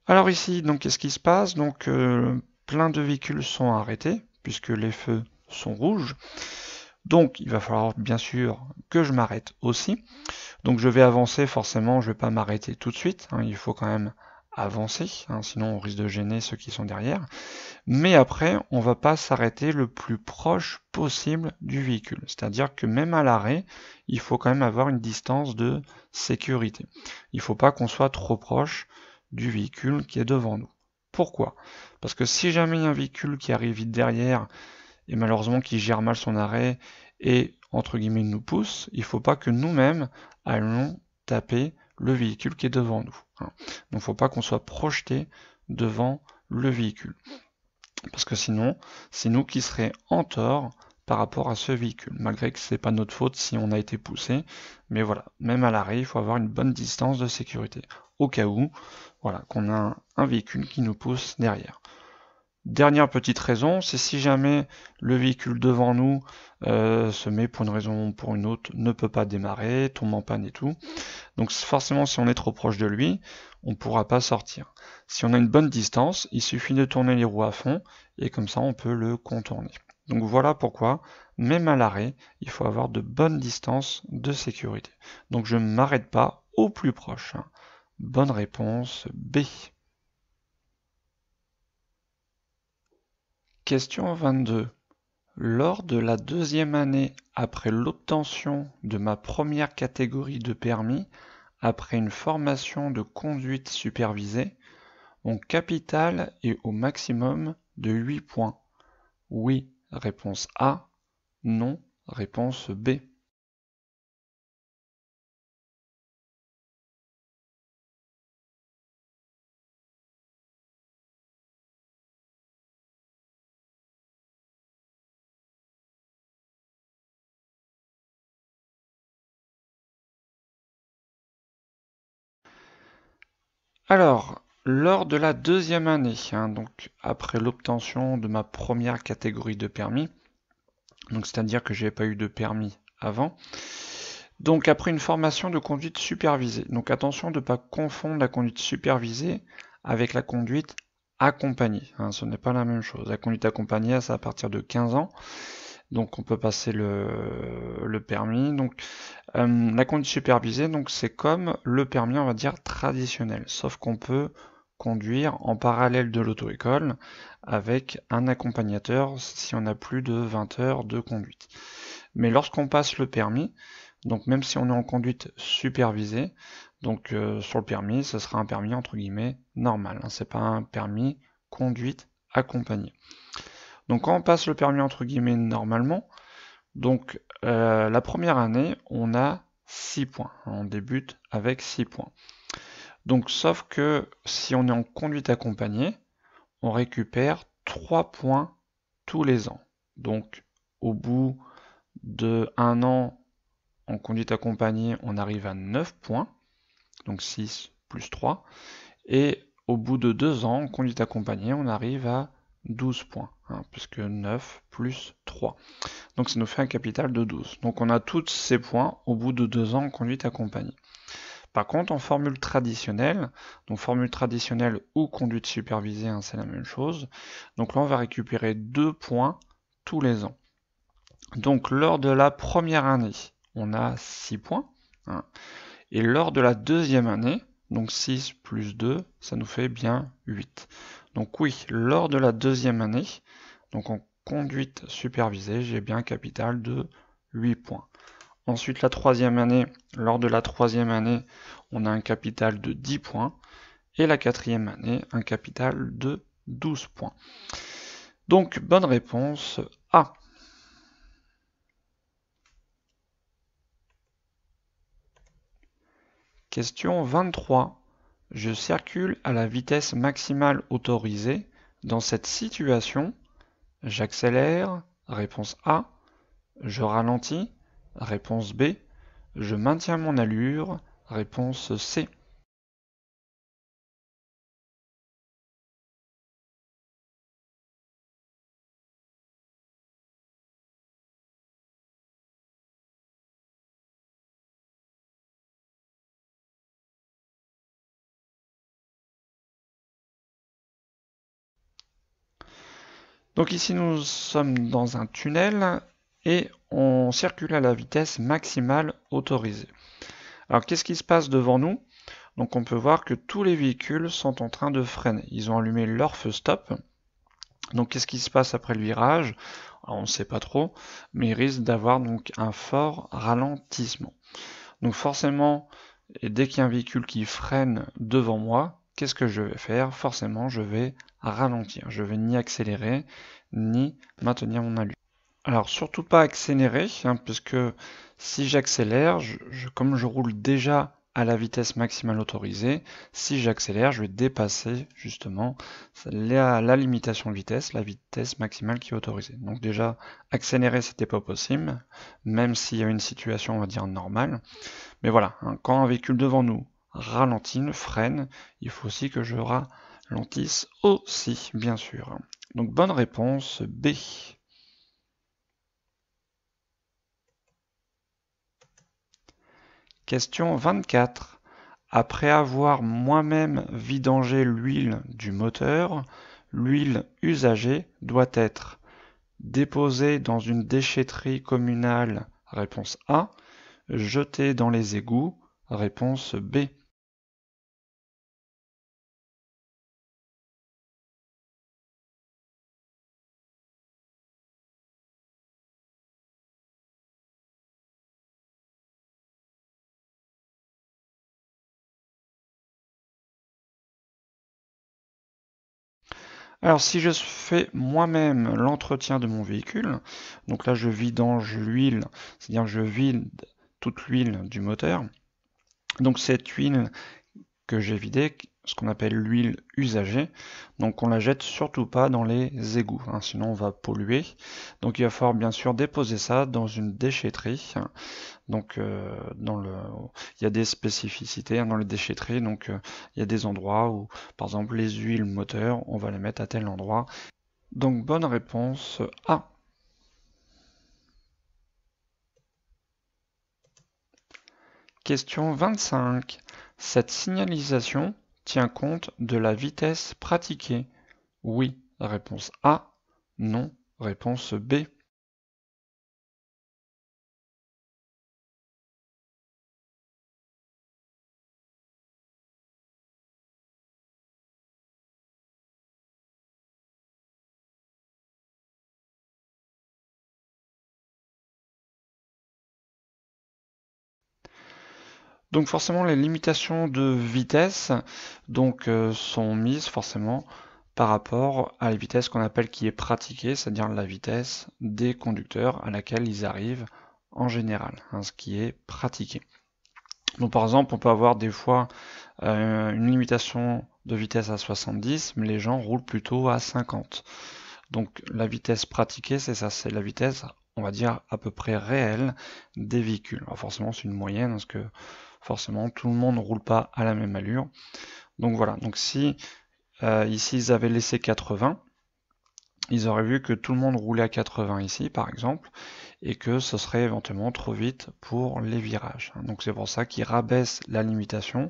S2: Alors ici, donc qu'est-ce qui se passe Donc euh, plein de véhicules sont arrêtés, puisque
S1: les feux sont rouges. Donc il va falloir bien sûr que je m'arrête aussi. Donc je vais avancer forcément, je ne vais pas m'arrêter tout de suite, hein, il faut quand même avancer, hein, sinon on risque de gêner ceux qui sont derrière. Mais après, on va pas s'arrêter le plus proche possible du véhicule. C'est-à-dire que même à l'arrêt, il faut quand même avoir une distance de sécurité. Il ne faut pas qu'on soit trop proche du véhicule qui est devant nous. Pourquoi Parce que si jamais il y a un véhicule qui arrive vite derrière et malheureusement qui gère mal son arrêt et entre guillemets nous pousse, il ne faut pas que nous-mêmes allons taper le véhicule qui est devant nous. Hein. Donc il ne faut pas qu'on soit projeté devant le véhicule. Parce que sinon, c'est nous qui serions en tort par rapport à ce véhicule, malgré que ce n'est pas notre faute si on a été poussé. Mais voilà, même à l'arrêt, il faut avoir une bonne distance de sécurité au cas où voilà, qu'on a un, véhicule qui nous pousse derrière. Dernière petite raison, c'est si jamais le véhicule devant nous euh, se met pour une raison ou pour une autre, ne peut pas démarrer, tombe en panne et tout. Donc forcément, si on est trop proche de lui, on ne pourra pas sortir. Si on a une bonne distance, il suffit de tourner les roues à fond et comme ça, on peut le contourner. Donc voilà pourquoi, même à l'arrêt, il faut avoir de bonnes distances de sécurité. Donc je ne m'arrête pas au plus proche. Hein. Bonne réponse B. Question 22. Lors de la deuxième année après l'obtention de ma première catégorie de permis, après une formation de conduite supervisée, mon capital est au maximum de 8 points. Oui, réponse A. Non, réponse B. Alors, lors de la deuxième année, hein, donc après l'obtention de ma première catégorie de permis, donc c'est-à-dire que n'avais pas eu de permis avant, donc après une formation de conduite supervisée. Donc attention de ne pas confondre la conduite supervisée avec la conduite accompagnée. Hein, ce n'est pas la même chose. La conduite accompagnée, c'est à partir de 15 ans donc on peut passer le, permis. Donc euh, la conduite supervisée, donc c'est comme le permis, on va dire, traditionnel, sauf qu'on peut conduire en parallèle de l'auto-école avec un accompagnateur si on a plus de 20 heures de conduite. Mais lorsqu'on passe le permis, donc même si on est en conduite supervisée, donc euh, sur le permis, ce sera un permis entre guillemets normal, hein. c'est pas un permis conduite accompagnée. Donc quand on passe le permis entre guillemets normalement, donc euh, la première année, on a 6 points. On débute avec 6 points. Donc sauf que si on est en conduite accompagnée, on récupère 3 points tous les ans. Donc au bout de 1 an en conduite accompagnée, on arrive à 9 points. Donc 6 plus 3. Et au bout de 2 ans en conduite accompagnée, on arrive à 12 points puisque hein, 9 plus 3. Donc ça nous fait un capital de 12. Donc on a tous ces points au bout de 2 ans en conduite accompagnée. Par contre, en formule traditionnelle, donc formule traditionnelle ou conduite supervisée, hein, c'est la même chose. Donc là, on va récupérer 2 points tous les ans. Donc lors de la première année, on a 6 points. Hein. et lors de la deuxième année, donc 6 plus 2, ça nous fait bien 8. Donc oui, lors de la deuxième année, donc en conduite supervisée, j'ai bien un capital de 8 points. Ensuite, la troisième année, lors de la troisième année, on a un capital de 10 points. Et la quatrième année, un capital de 12 points. Donc, bonne réponse A. Question 23. Je circule à la vitesse maximale autorisée. Dans cette situation, j'accélère,
S2: réponse A, je ralentis, réponse B, je maintiens mon allure, réponse C.
S1: Donc ici nous sommes dans un tunnel et on circule à la vitesse maximale autorisée. Alors qu'est-ce qui se passe devant nous Donc on peut voir que tous les véhicules sont en train de freiner. Ils ont allumé leur feu stop. Donc qu'est-ce qui se passe après le virage On ne sait pas trop, mais il risque d'avoir donc un fort ralentissement. Donc forcément, dès qu'il y a un véhicule qui freine devant moi, qu'est-ce que je vais faire Forcément, je vais ralentir. Je vais ni accélérer, ni maintenir mon allure. Alors, surtout pas accélérer, hein, puisque si j'accélère, je, comme je roule déjà à la vitesse maximale autorisée, si j'accélère, je vais dépasser justement la, limitation de vitesse, la vitesse maximale qui est autorisée. Donc déjà, accélérer, c'était pas possible, même s'il y a une situation, on va dire, normale. Mais voilà, hein, quand un véhicule devant nous Ralentine, freine. Il faut aussi que je ralentisse aussi, bien sûr. Donc bonne réponse B. Question 24. Après avoir moi-même vidangé l'huile du moteur, l'huile usagée doit être déposée dans une déchetterie communale, réponse A, jetée dans les égouts, réponse B. Alors si je fais moi-même l'entretien de mon véhicule, donc là je vidange l'huile, c'est-à-dire je vide toute l'huile du moteur. Donc cette huile que j'ai vidée, ce qu'on appelle l'huile usagée. Donc on la jette surtout pas dans les égouts, hein, sinon on va polluer. Donc il va falloir bien sûr déposer ça dans une déchetterie. Donc euh, dans le, il y a des spécificités hein, dans les déchetteries. Donc euh, il y a des endroits où, par exemple, les huiles moteurs, on va les mettre à tel endroit. Donc bonne réponse A. Question 25. Cette signalisation tient compte de la vitesse pratiquée Oui, réponse A. Non, réponse B. Donc forcément les limitations de vitesse donc, euh, sont mises forcément par rapport à la vitesse qu'on appelle qui est pratiquée, c'est-à-dire la vitesse des conducteurs à laquelle ils arrivent en général, hein, ce qui est pratiqué. Donc par exemple on peut avoir des fois euh, une limitation de vitesse à 70 mais les gens roulent plutôt à 50. Donc la vitesse pratiquée c'est ça, c'est la vitesse on va dire à peu près réelle des véhicules. forcément c'est une moyenne hein, parce que forcément tout le monde ne roule pas à la même allure. Donc voilà, donc si euh, ici ils avaient laissé 80, ils auraient vu que tout le monde roulait à 80 ici par exemple, et que ce serait éventuellement trop vite pour les virages. Hein. Donc c'est pour ça qu'ils rabaissent la limitation,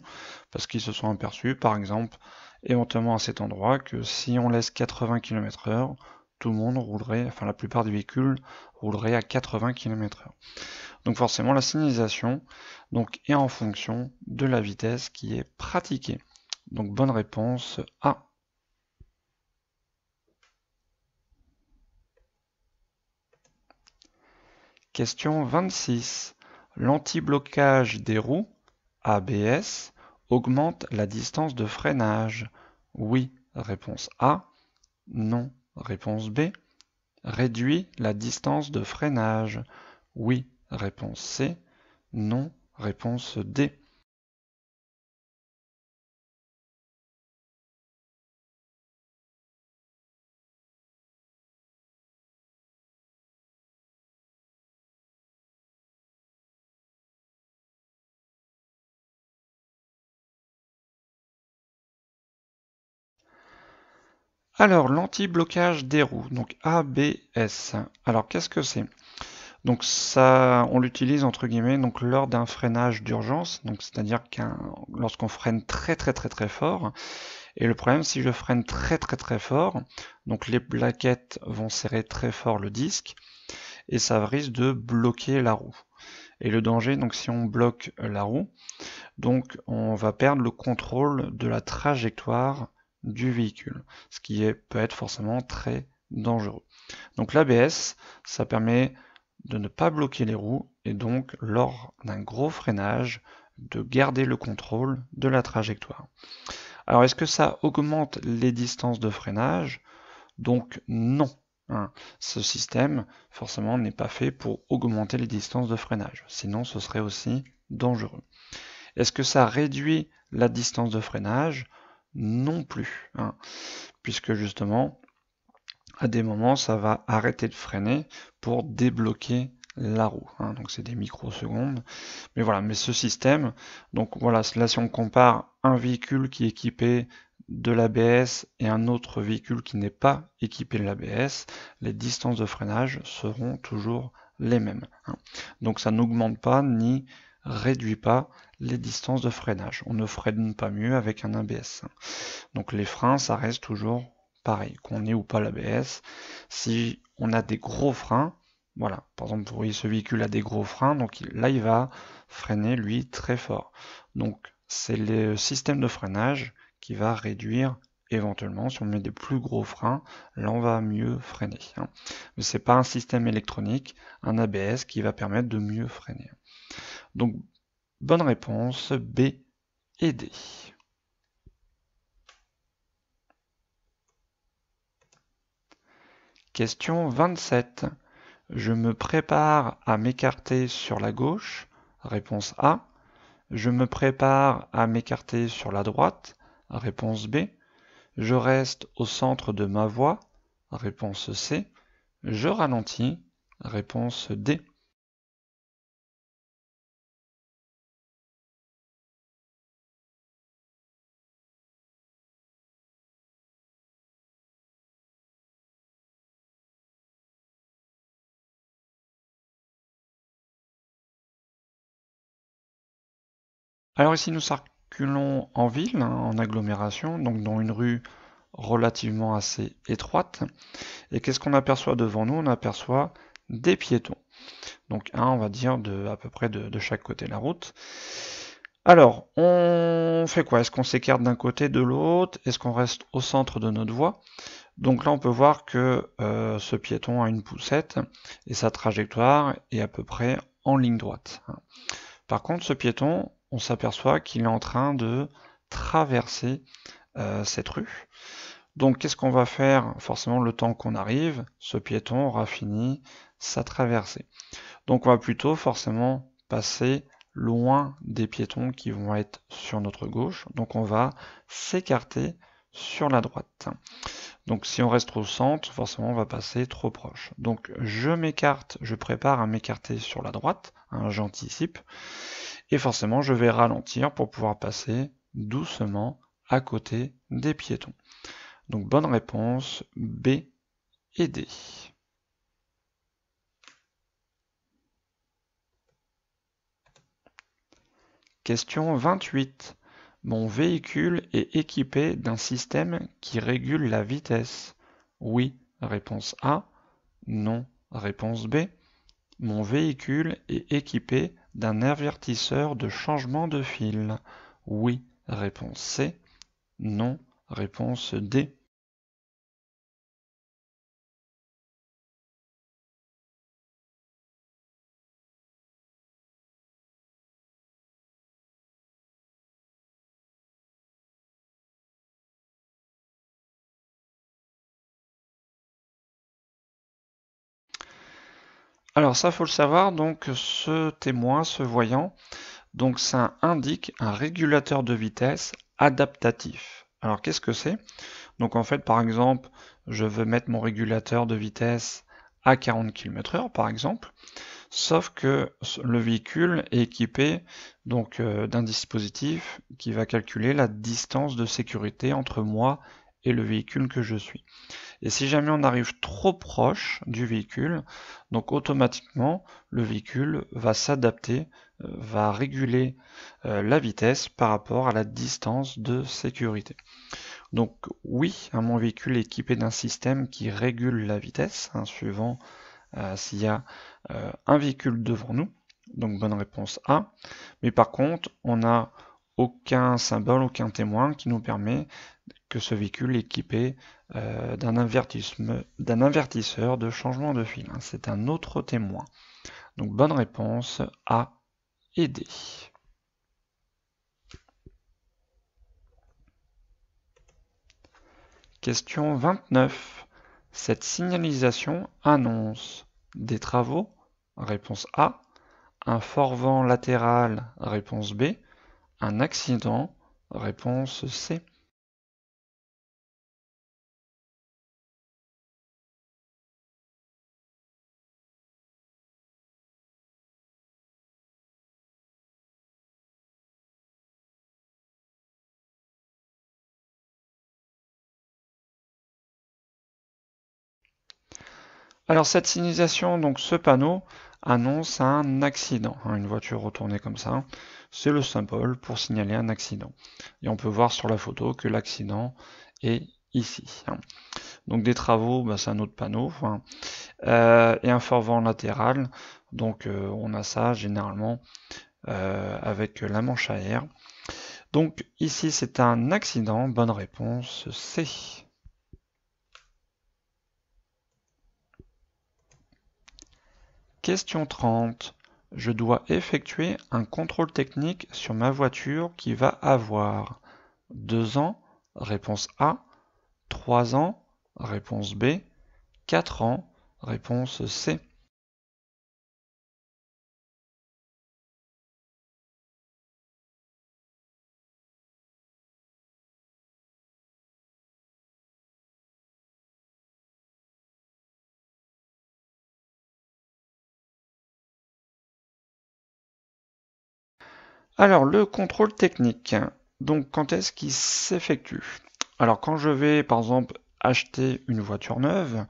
S1: parce qu'ils se sont aperçus par exemple éventuellement à cet endroit que si on laisse 80 km/h, tout le monde roulerait, enfin la plupart des véhicules rouleraient à 80 km/h. Donc forcément la signalisation donc, est en fonction de la vitesse qui est pratiquée. Donc bonne réponse A. Question 26. L'anti-blocage des roues, ABS, augmente la distance de freinage Oui, réponse A. Non, Réponse B. Réduit la distance de freinage. Oui. Réponse C. Non.
S3: Réponse D.
S1: Alors, l'anti-blocage des roues, donc ABS. Alors, qu'est-ce que c'est Donc, ça, on l'utilise entre guillemets donc lors d'un freinage d'urgence, donc c'est-à-dire lorsqu'on freine très très très très fort. Et le problème, si je freine très très très fort, donc les plaquettes vont serrer très fort le disque et ça risque de bloquer la roue. Et le danger, donc si on bloque la roue, donc on va perdre le contrôle de la trajectoire du véhicule, ce qui est, peut être forcément très dangereux. Donc l'ABS, ça permet de ne pas bloquer les roues et donc lors d'un gros freinage de garder le contrôle de la trajectoire. Alors est-ce que ça augmente les distances de freinage Donc non. Hein. Ce système forcément n'est pas fait pour augmenter les distances de freinage, sinon ce serait aussi dangereux. Est-ce que ça réduit la distance de freinage non plus. Hein. puisque justement, à des moments, ça va arrêter de freiner pour débloquer la roue. Hein. donc c'est des microsecondes. Mais voilà, mais ce système, donc voilà, là si on compare un véhicule qui est équipé de l'ABS et un autre véhicule qui n'est pas équipé de l'ABS, les distances de freinage seront toujours les mêmes. Hein. Donc ça n'augmente pas ni réduit pas les distances de freinage. On ne freine pas mieux avec un ABS. Donc les freins, ça reste toujours pareil, qu'on ait ou pas l'ABS. Si on a des gros freins, voilà, par exemple, vous voyez ce véhicule a des gros freins, donc là il va freiner lui très fort. Donc c'est le système de freinage qui va réduire éventuellement, si on met des plus gros freins, là on va mieux freiner. Hein. Mais ce n'est pas un système électronique, un ABS qui va permettre de mieux freiner. Donc, bonne réponse B et D. Question 27. Je me prépare à m'écarter sur la gauche. Réponse A. Je me prépare à m'écarter sur la droite. Réponse B.
S2: Je reste au centre de ma voix, Réponse C. Je ralentis. Réponse D.
S1: Alors ici, nous, en ville, hein, en agglomération, donc dans une rue relativement assez étroite. Et qu'est-ce qu'on aperçoit devant nous On aperçoit des piétons. Donc un, on va dire, de, à peu près de, chaque côté de la route. Alors, on fait quoi Est-ce qu'on s'écarte d'un côté, de l'autre Est-ce qu'on reste au centre de notre voie Donc là, on peut voir que euh, ce piéton a une poussette et sa trajectoire est à peu près en ligne droite. Hein. Par contre, ce piéton, on s'aperçoit qu'il est en train de traverser euh, cette rue. Donc qu'est-ce qu'on va faire Forcément, le temps qu'on arrive, ce piéton aura fini sa traversée. Donc on va plutôt forcément passer loin des piétons qui vont être sur notre gauche. Donc on va s'écarter sur la droite. Donc si on reste au centre, forcément on va passer trop proche. Donc je m'écarte, je prépare à m'écarter sur la droite, hein, j'anticipe. Et forcément, je vais ralentir pour pouvoir passer doucement à côté des piétons. Donc bonne réponse B et D. Question 28. Mon véhicule est équipé d'un système qui régule la vitesse. Oui, réponse A. Non, réponse B. Mon véhicule est équipé d'un avertisseur de changement de fil. Oui, réponse C. Non, réponse D. Alors ça, faut le savoir, donc ce témoin, ce voyant, donc ça indique un régulateur de vitesse adaptatif. Alors qu'est-ce que c'est Donc en fait, par exemple, je veux mettre mon régulateur de vitesse à 40 km/h, par exemple, sauf que le véhicule est équipé donc euh, d'un dispositif qui va calculer la distance de sécurité entre moi et le véhicule que je suis. Et si jamais on arrive trop proche du véhicule, donc automatiquement le véhicule va s'adapter, euh, va réguler euh, la vitesse par rapport à la distance de sécurité. Donc oui, hein, mon véhicule est équipé d'un système qui régule la vitesse, hein, suivant euh, s'il y a un véhicule devant nous. Donc bonne réponse A. Mais par contre, on n'a aucun symbole, aucun témoin qui nous permet que ce véhicule est équipé euh, d'un invertisseur de changement de fil. Hein. C'est un autre témoin. Donc bonne réponse A et D. Question 29. Cette signalisation annonce des travaux Réponse A. Un fort vent latéral Réponse B. Un accident Réponse C. Alors cette signalisation, donc ce panneau, annonce un accident. Hein, une voiture retournée comme ça, c'est le symbole pour signaler un accident. Et on peut voir sur la photo que l'accident est ici. Hein. Donc des travaux, bah, c'est un autre panneau. Euh, et un fort vent latéral. Donc euh, on a ça généralement euh, avec la manche à air. Donc ici c'est un accident. Bonne réponse C. Question 30. Je dois effectuer un contrôle technique sur ma voiture qui va avoir 2 ans, réponse A, 3 ans, réponse B, 4 ans, réponse C. Alors, le contrôle technique. Donc, quand est-ce qu'il s'effectue Alors, quand je vais, par exemple, acheter une voiture neuve,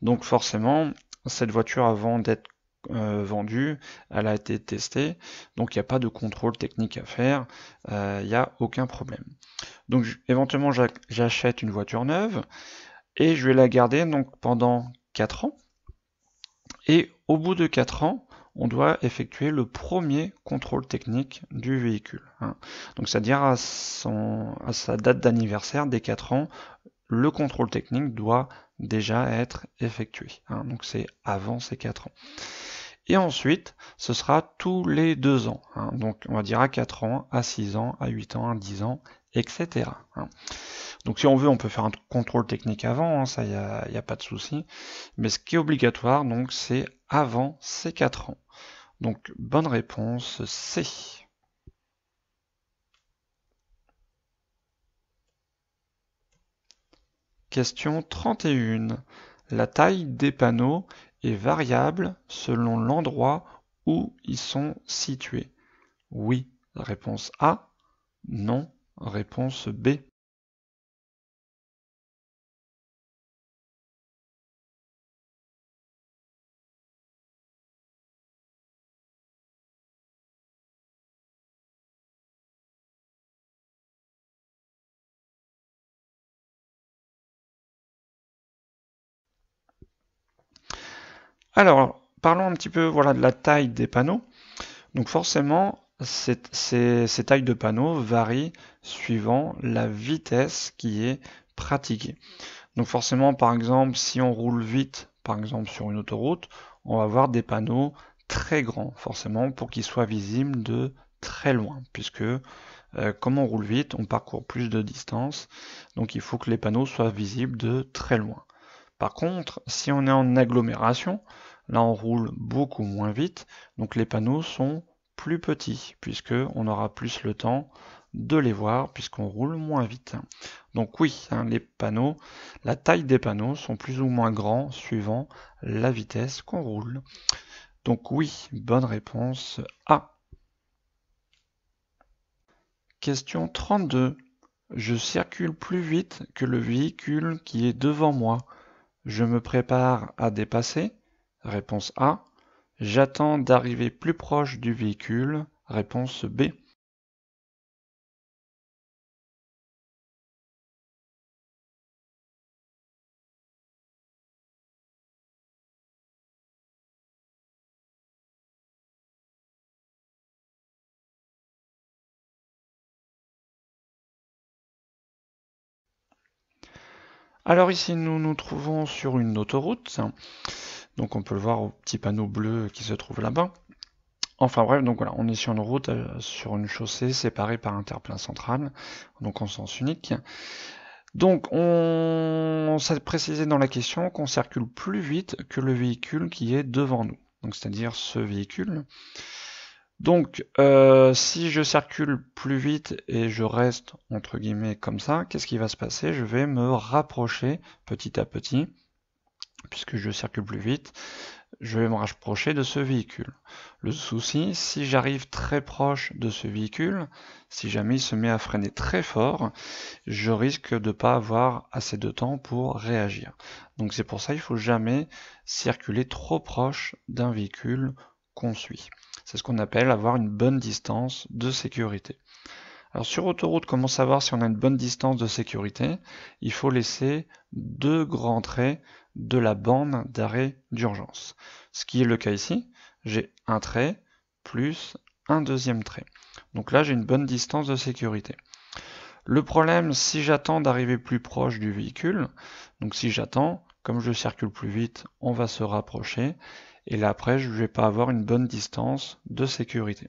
S1: donc forcément, cette voiture, avant d'être euh, vendue, elle a été testée, donc il n'y a pas de contrôle technique à faire, euh, il n'y a aucun problème. Donc, éventuellement, j'achète une voiture neuve et je vais la garder donc pendant 4 ans. Et au bout de 4 ans, on doit effectuer le premier contrôle technique du véhicule. Hein. Donc c'est-à-dire à, à sa date d'anniversaire, des 4 ans, le contrôle technique doit déjà être effectué. Hein. Donc c'est avant ces 4 ans. Et ensuite, ce sera tous les 2 ans. Hein. Donc on va dire à 4 ans, à 6 ans, à 8 ans, à 10 ans, etc. Donc si on veut, on peut faire un contrôle technique avant, ça, il n'y a, pas de souci. Mais ce qui est obligatoire, donc, c'est avant ces 4 ans. Donc bonne réponse C. Question 31. La taille des panneaux est variable selon l'endroit où ils sont situés. Oui, réponse A. Non, réponse B.
S2: Alors, parlons un petit peu voilà, de la taille des panneaux. Donc forcément, ces,
S1: tailles de panneaux varient suivant la vitesse qui est pratiquée. Donc forcément, par exemple, si on roule vite, par exemple sur une autoroute, on va avoir des panneaux très grands, forcément, pour qu'ils soient visibles de très loin, puisque euh, comme on roule vite, on parcourt plus de distance, donc il faut que les panneaux soient visibles de très loin. Par contre, si on est en agglomération, là on roule beaucoup moins vite, donc les panneaux sont plus petits, puisqu'on aura plus le temps de les voir, puisqu'on roule moins vite. Donc oui, hein, les panneaux, la taille des panneaux sont plus ou moins grands suivant la vitesse qu'on roule. Donc oui, bonne réponse A. Question 32. Je circule plus vite que le véhicule qui est devant moi. Je me prépare à dépasser. Réponse A. J'attends d'arriver plus proche du véhicule. Réponse B. Alors ici, nous nous trouvons sur une autoroute. Donc on peut le voir au petit panneau bleu qui se trouve là-bas. Enfin bref, donc voilà, on est sur une route, euh, sur une chaussée séparée par un terre-plein central, donc en sens unique. Donc on, on s'est précisé dans la question qu'on circule plus vite que le véhicule qui est devant nous. Donc c'est-à-dire ce véhicule donc, euh, si je circule plus vite et je reste, entre guillemets, comme ça, qu'est-ce qui va se passer Je vais me rapprocher petit à petit, puisque je circule plus vite, je vais me rapprocher de ce véhicule. Le souci, si j'arrive très proche de ce véhicule, si jamais il se met à freiner très fort, je risque de ne pas avoir assez de temps pour réagir. Donc c'est pour ça qu'il faut jamais circuler trop proche d'un véhicule qu'on suit. C'est ce qu'on appelle avoir une bonne distance de sécurité. Alors sur autoroute, comment savoir si on a une bonne distance de sécurité Il faut laisser deux grands traits de la bande d'arrêt d'urgence. Ce qui est le cas ici, j'ai un trait plus un deuxième trait. Donc là, j'ai une bonne distance de sécurité. Le problème, si j'attends d'arriver plus proche du véhicule, donc si j'attends, comme je circule plus vite, on va se rapprocher et là après je vais pas avoir une bonne distance de sécurité.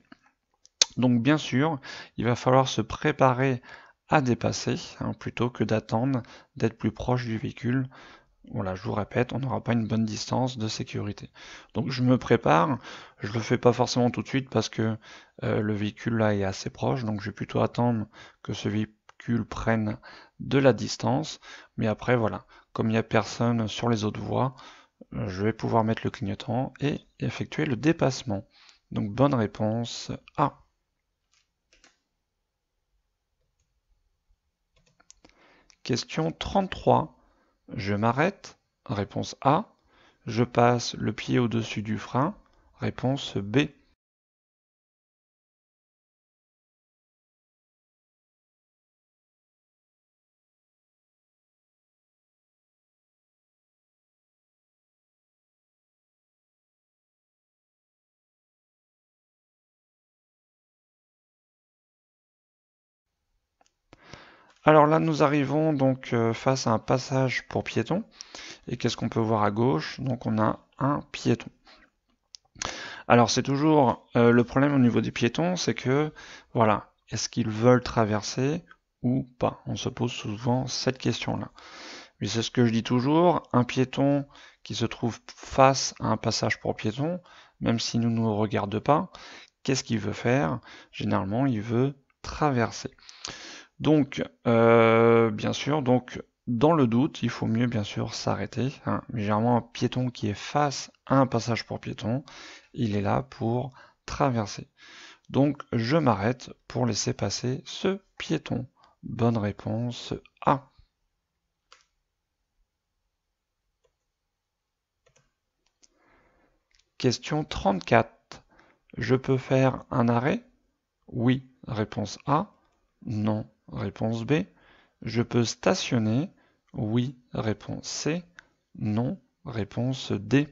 S1: Donc bien sûr, il va falloir se préparer à dépasser hein, plutôt que d'attendre d'être plus proche du véhicule. Voilà, je vous répète, on n'aura pas une bonne distance de sécurité. Donc je me prépare, je le fais pas forcément tout de suite parce que euh, le véhicule là est assez proche, donc je vais plutôt attendre que ce véhicule prenne de la distance. Mais après voilà, comme il n'y a personne sur les autres voies, je vais pouvoir mettre le clignotant et effectuer le dépassement. Donc bonne réponse A. Question
S2: 33. Je m'arrête. Réponse A. Je passe le pied au-dessus du frein. Réponse B.
S1: Alors là, nous arrivons donc euh, face à un passage pour piétons. Et qu'est-ce qu'on peut voir à gauche Donc on a un piéton. Alors c'est toujours euh, le problème au niveau des piétons, c'est que, voilà, est-ce qu'ils veulent traverser ou pas On se pose souvent cette question-là. Mais c'est ce que je dis toujours, un piéton qui se trouve face à un passage pour piétons, même s'il ne nous regarde pas, qu'est-ce qu'il veut faire Généralement, il veut traverser. Donc, euh, bien sûr, donc dans le doute, il faut mieux bien sûr s'arrêter. Hein. généralement, un piéton qui est face à un passage pour piéton, il est là pour traverser. Donc, je m'arrête pour laisser passer ce piéton. Bonne réponse A. Question 34. Je peux faire un arrêt Oui. Réponse A. Non. Réponse B. Je peux stationner Oui. Réponse C. Non. Réponse D.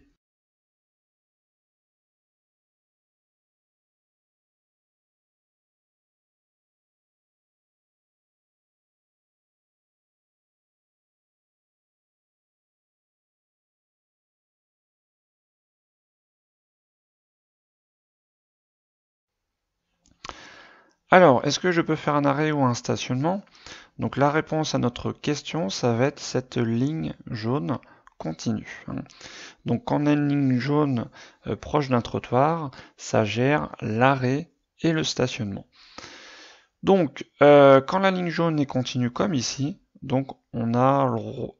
S2: Alors, est-ce que je peux faire un arrêt ou un stationnement Donc la réponse à notre question, ça va être
S1: cette ligne jaune continue. Hein. Donc quand on a une ligne jaune euh, proche d'un trottoir, ça gère l'arrêt et le stationnement. Donc euh, quand la ligne jaune est continue comme ici, donc on a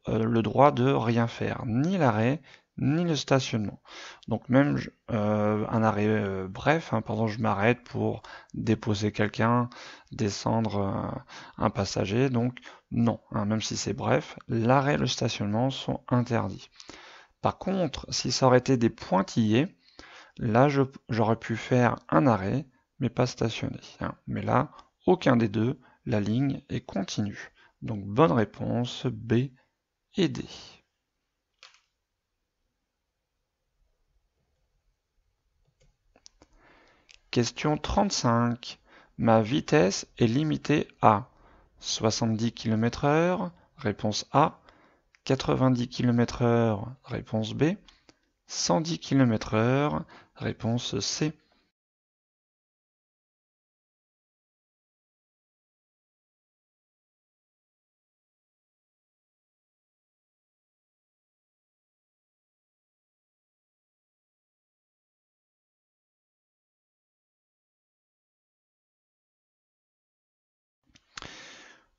S1: le euh, droit de rien faire, ni l'arrêt, ni le stationnement. Donc même euh, un arrêt euh, bref, hein, pendant pendant je m'arrête pour déposer quelqu'un, descendre euh, un passager, donc non, hein, même si c'est bref, l'arrêt et le stationnement sont interdits. Par contre, si ça aurait été des pointillés, là j'aurais pu faire un arrêt, mais pas stationner. Hein. Mais là, aucun des deux, la ligne est continue. Donc bonne réponse B et D. Question 35. Ma vitesse est limitée à 70 km/h, réponse A,
S2: 90 km/h, réponse B, 110 km/h, réponse C.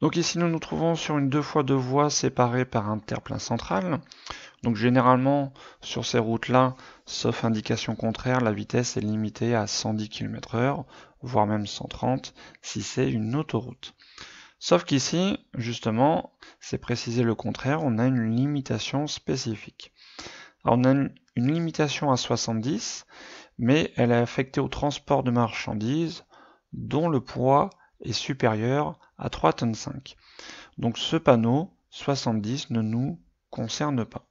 S1: Donc ici nous nous trouvons sur une deux fois deux voies séparées par un terre-plein central. Donc généralement sur ces routes-là, sauf indication contraire, la vitesse est limitée à 110 km h voire même 130 si c'est une autoroute. Sauf qu'ici, justement, c'est précisé le contraire, on a une limitation spécifique. Alors on a une limitation à 70, mais elle est affectée au transport de marchandises dont le poids est supérieur à 3,5. tonnes Donc ce panneau 70 ne nous concerne pas.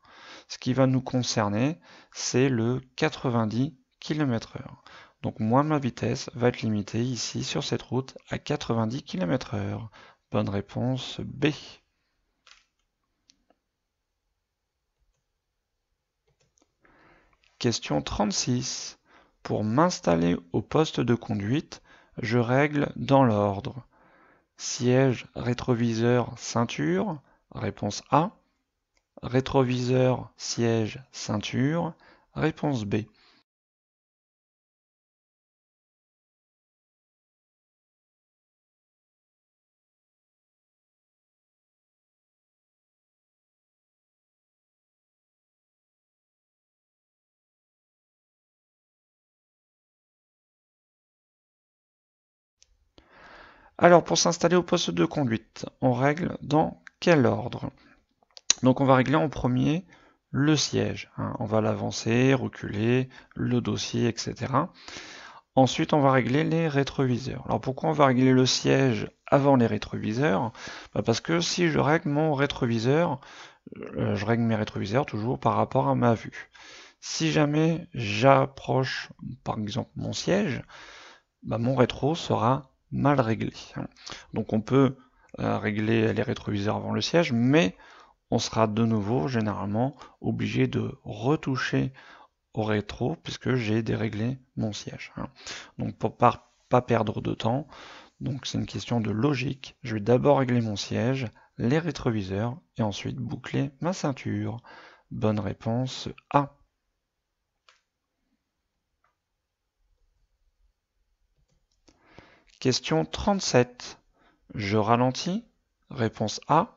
S1: Ce qui va nous concerner, c'est le 90 km/h. Donc moi, ma vitesse va être limitée ici sur cette route à 90 km/h. Bonne réponse B. Question 36. Pour m'installer au poste de conduite, je règle dans l'ordre. Siège rétroviseur ceinture, réponse A. Rétroviseur siège ceinture, réponse B. Alors pour s'installer au poste de conduite, on règle dans quel ordre Donc on va régler en premier le siège. Hein. On va l'avancer, reculer, le dossier, etc. Ensuite, on va régler les rétroviseurs. Alors pourquoi on va régler le siège avant les rétroviseurs bah, Parce que si je règle mon rétroviseur, euh, je règle mes rétroviseurs toujours par rapport à ma vue. Si jamais j'approche par exemple mon siège, bah, mon rétro sera mal réglé. Donc on peut euh, régler les rétroviseurs avant le siège, mais on sera de nouveau généralement obligé de retoucher au rétro puisque j'ai déréglé mon siège. Hein. Donc pour ne pas perdre de temps, donc c'est une question de logique, je vais d'abord régler mon siège, les rétroviseurs et ensuite boucler ma ceinture. Bonne réponse A. Question 37. Je ralentis. Réponse A.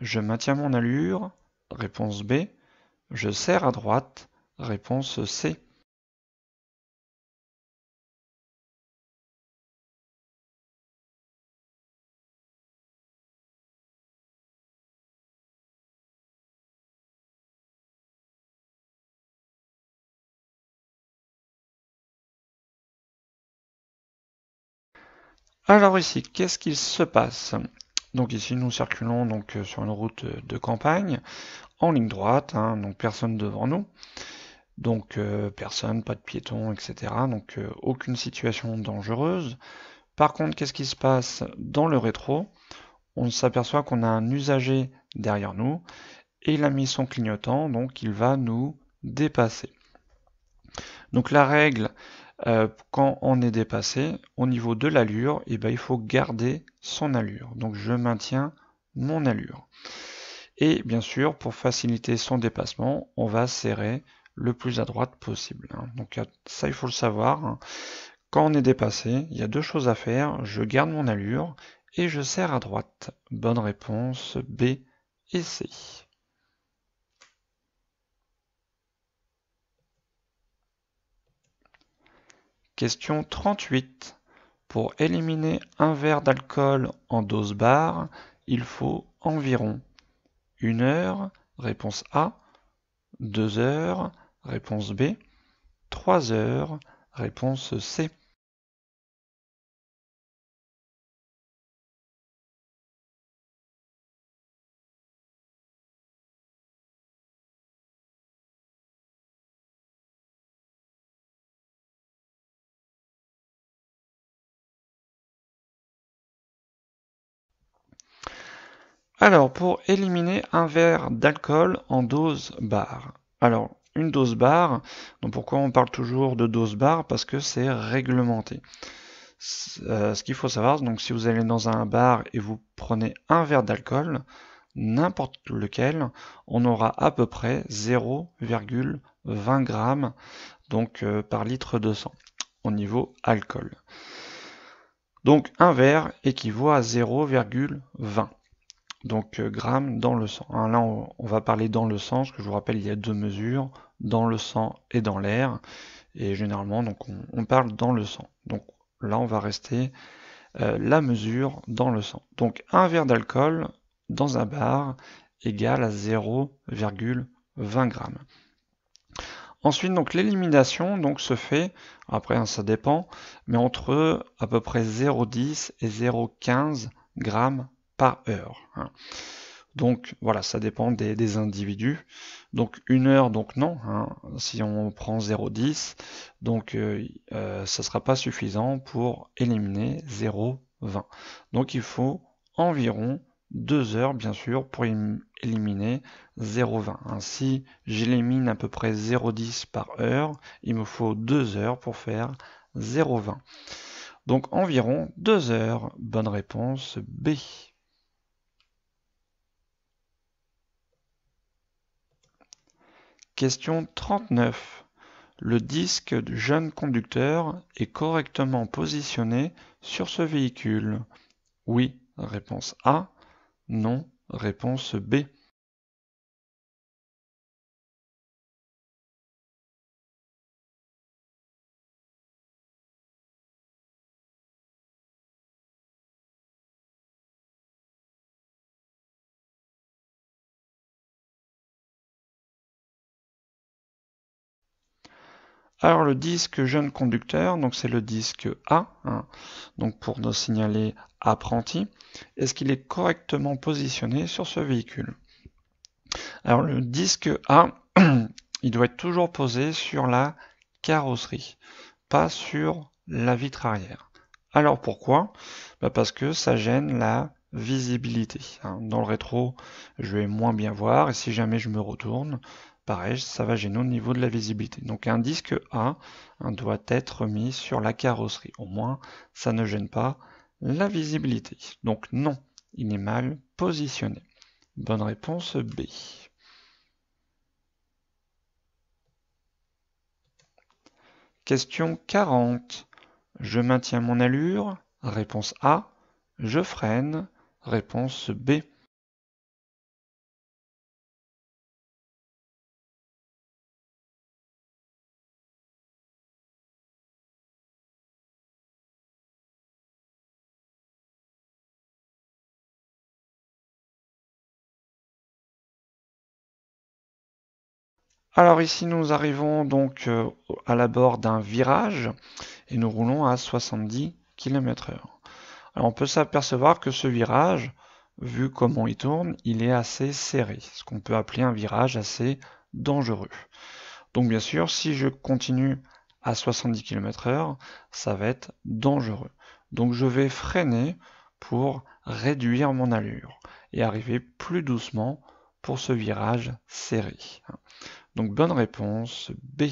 S1: Je maintiens mon allure. Réponse B. Je serre à droite. Réponse C. Alors ici, qu'est-ce qu'il se passe Donc ici, nous circulons donc euh, sur une route euh, de campagne, en ligne droite, hein, donc personne devant nous. Donc euh, personne, pas de piétons etc. Donc aucune situation dangereuse. Par contre, qu'est-ce qui se passe dans le rétro On s'aperçoit qu'on a un usager derrière nous et il a mis son clignotant, donc il va nous dépasser. Donc la règle, euh, quand on est dépassé, au niveau de l'allure, et eh ben, il faut garder son allure. Donc je maintiens mon allure. Et bien sûr, pour faciliter son dépassement, on va serrer le plus à droite possible. Hein. Donc ça, il faut le savoir. Hein. Quand on est dépassé, il y a deux choses à faire. Je garde mon allure et je serre à droite. Bonne réponse B et C. Question 38. Pour éliminer un verre d'alcool en dose barre, il faut environ 1
S2: heure, réponse A, 2 heures, réponse B, 3 heures, réponse C.
S1: Alors, pour éliminer un verre d'alcool en dose barre. Alors, une dose barre, donc pourquoi on parle toujours de dose barre Parce que c'est réglementé. Euh, ce qu'il faut savoir, donc si vous allez dans un bar et vous prenez un verre d'alcool, n'importe lequel, on aura à peu près 0,20 g donc euh, par litre de sang au niveau alcool. Donc un verre équivaut à 0,20 donc euh, grammes dans le sang. Hein, là, on, va parler dans le sang, que je vous rappelle, il y a deux mesures, dans le sang et dans l'air. Et généralement, donc, on, parle dans le sang. Donc là, on va rester euh, la mesure dans le sang. Donc un verre d'alcool dans un bar égale à 0,20 g. Ensuite, donc l'élimination donc se fait, après hein, ça dépend, mais entre à peu près 0,10 et 0,15 grammes, par heure. Hein. Donc voilà, ça dépend des, individus. Donc une heure, donc non. Hein. Si on prend 0,10, donc euh, euh, ça ne sera pas suffisant pour éliminer 0,20. Donc il faut environ deux heures, bien sûr, pour éliminer 0,20. Hein. Si j'élimine à peu près 0,10 par heure, il me faut deux heures pour faire 0,20. Donc environ deux heures. Bonne réponse B. Question 39. Le disque du jeune conducteur est correctement positionné sur ce véhicule Oui, réponse A. Non, réponse B.
S2: Alors le disque jeune conducteur, donc c'est le disque A, hein, donc pour nous signaler
S1: apprenti, est-ce qu'il est correctement positionné sur ce véhicule Alors le disque A, il doit être toujours posé sur la carrosserie, pas sur la vitre arrière. Alors pourquoi bah, Parce que ça gêne la visibilité. Hein. Dans le rétro, je vais moins bien voir et si jamais je me retourne, pareil, ça va gêner au niveau de la visibilité. Donc un disque A hein, doit être mis sur la carrosserie. Au moins, ça ne gêne pas la visibilité. Donc non, il est mal positionné. Bonne réponse B. Question 40. Je maintiens mon allure. Réponse A. Je freine. Réponse B. Alors ici nous arrivons donc euh, à la bord d'un virage et nous roulons à 70 km h Alors on peut s'apercevoir que ce virage, vu comment il tourne, il est assez serré, ce qu'on peut appeler un virage assez dangereux. Donc bien sûr, si je continue à 70 km h ça va être dangereux. Donc je vais freiner pour réduire mon allure et arriver plus doucement pour ce virage serré. Donc bonne réponse B.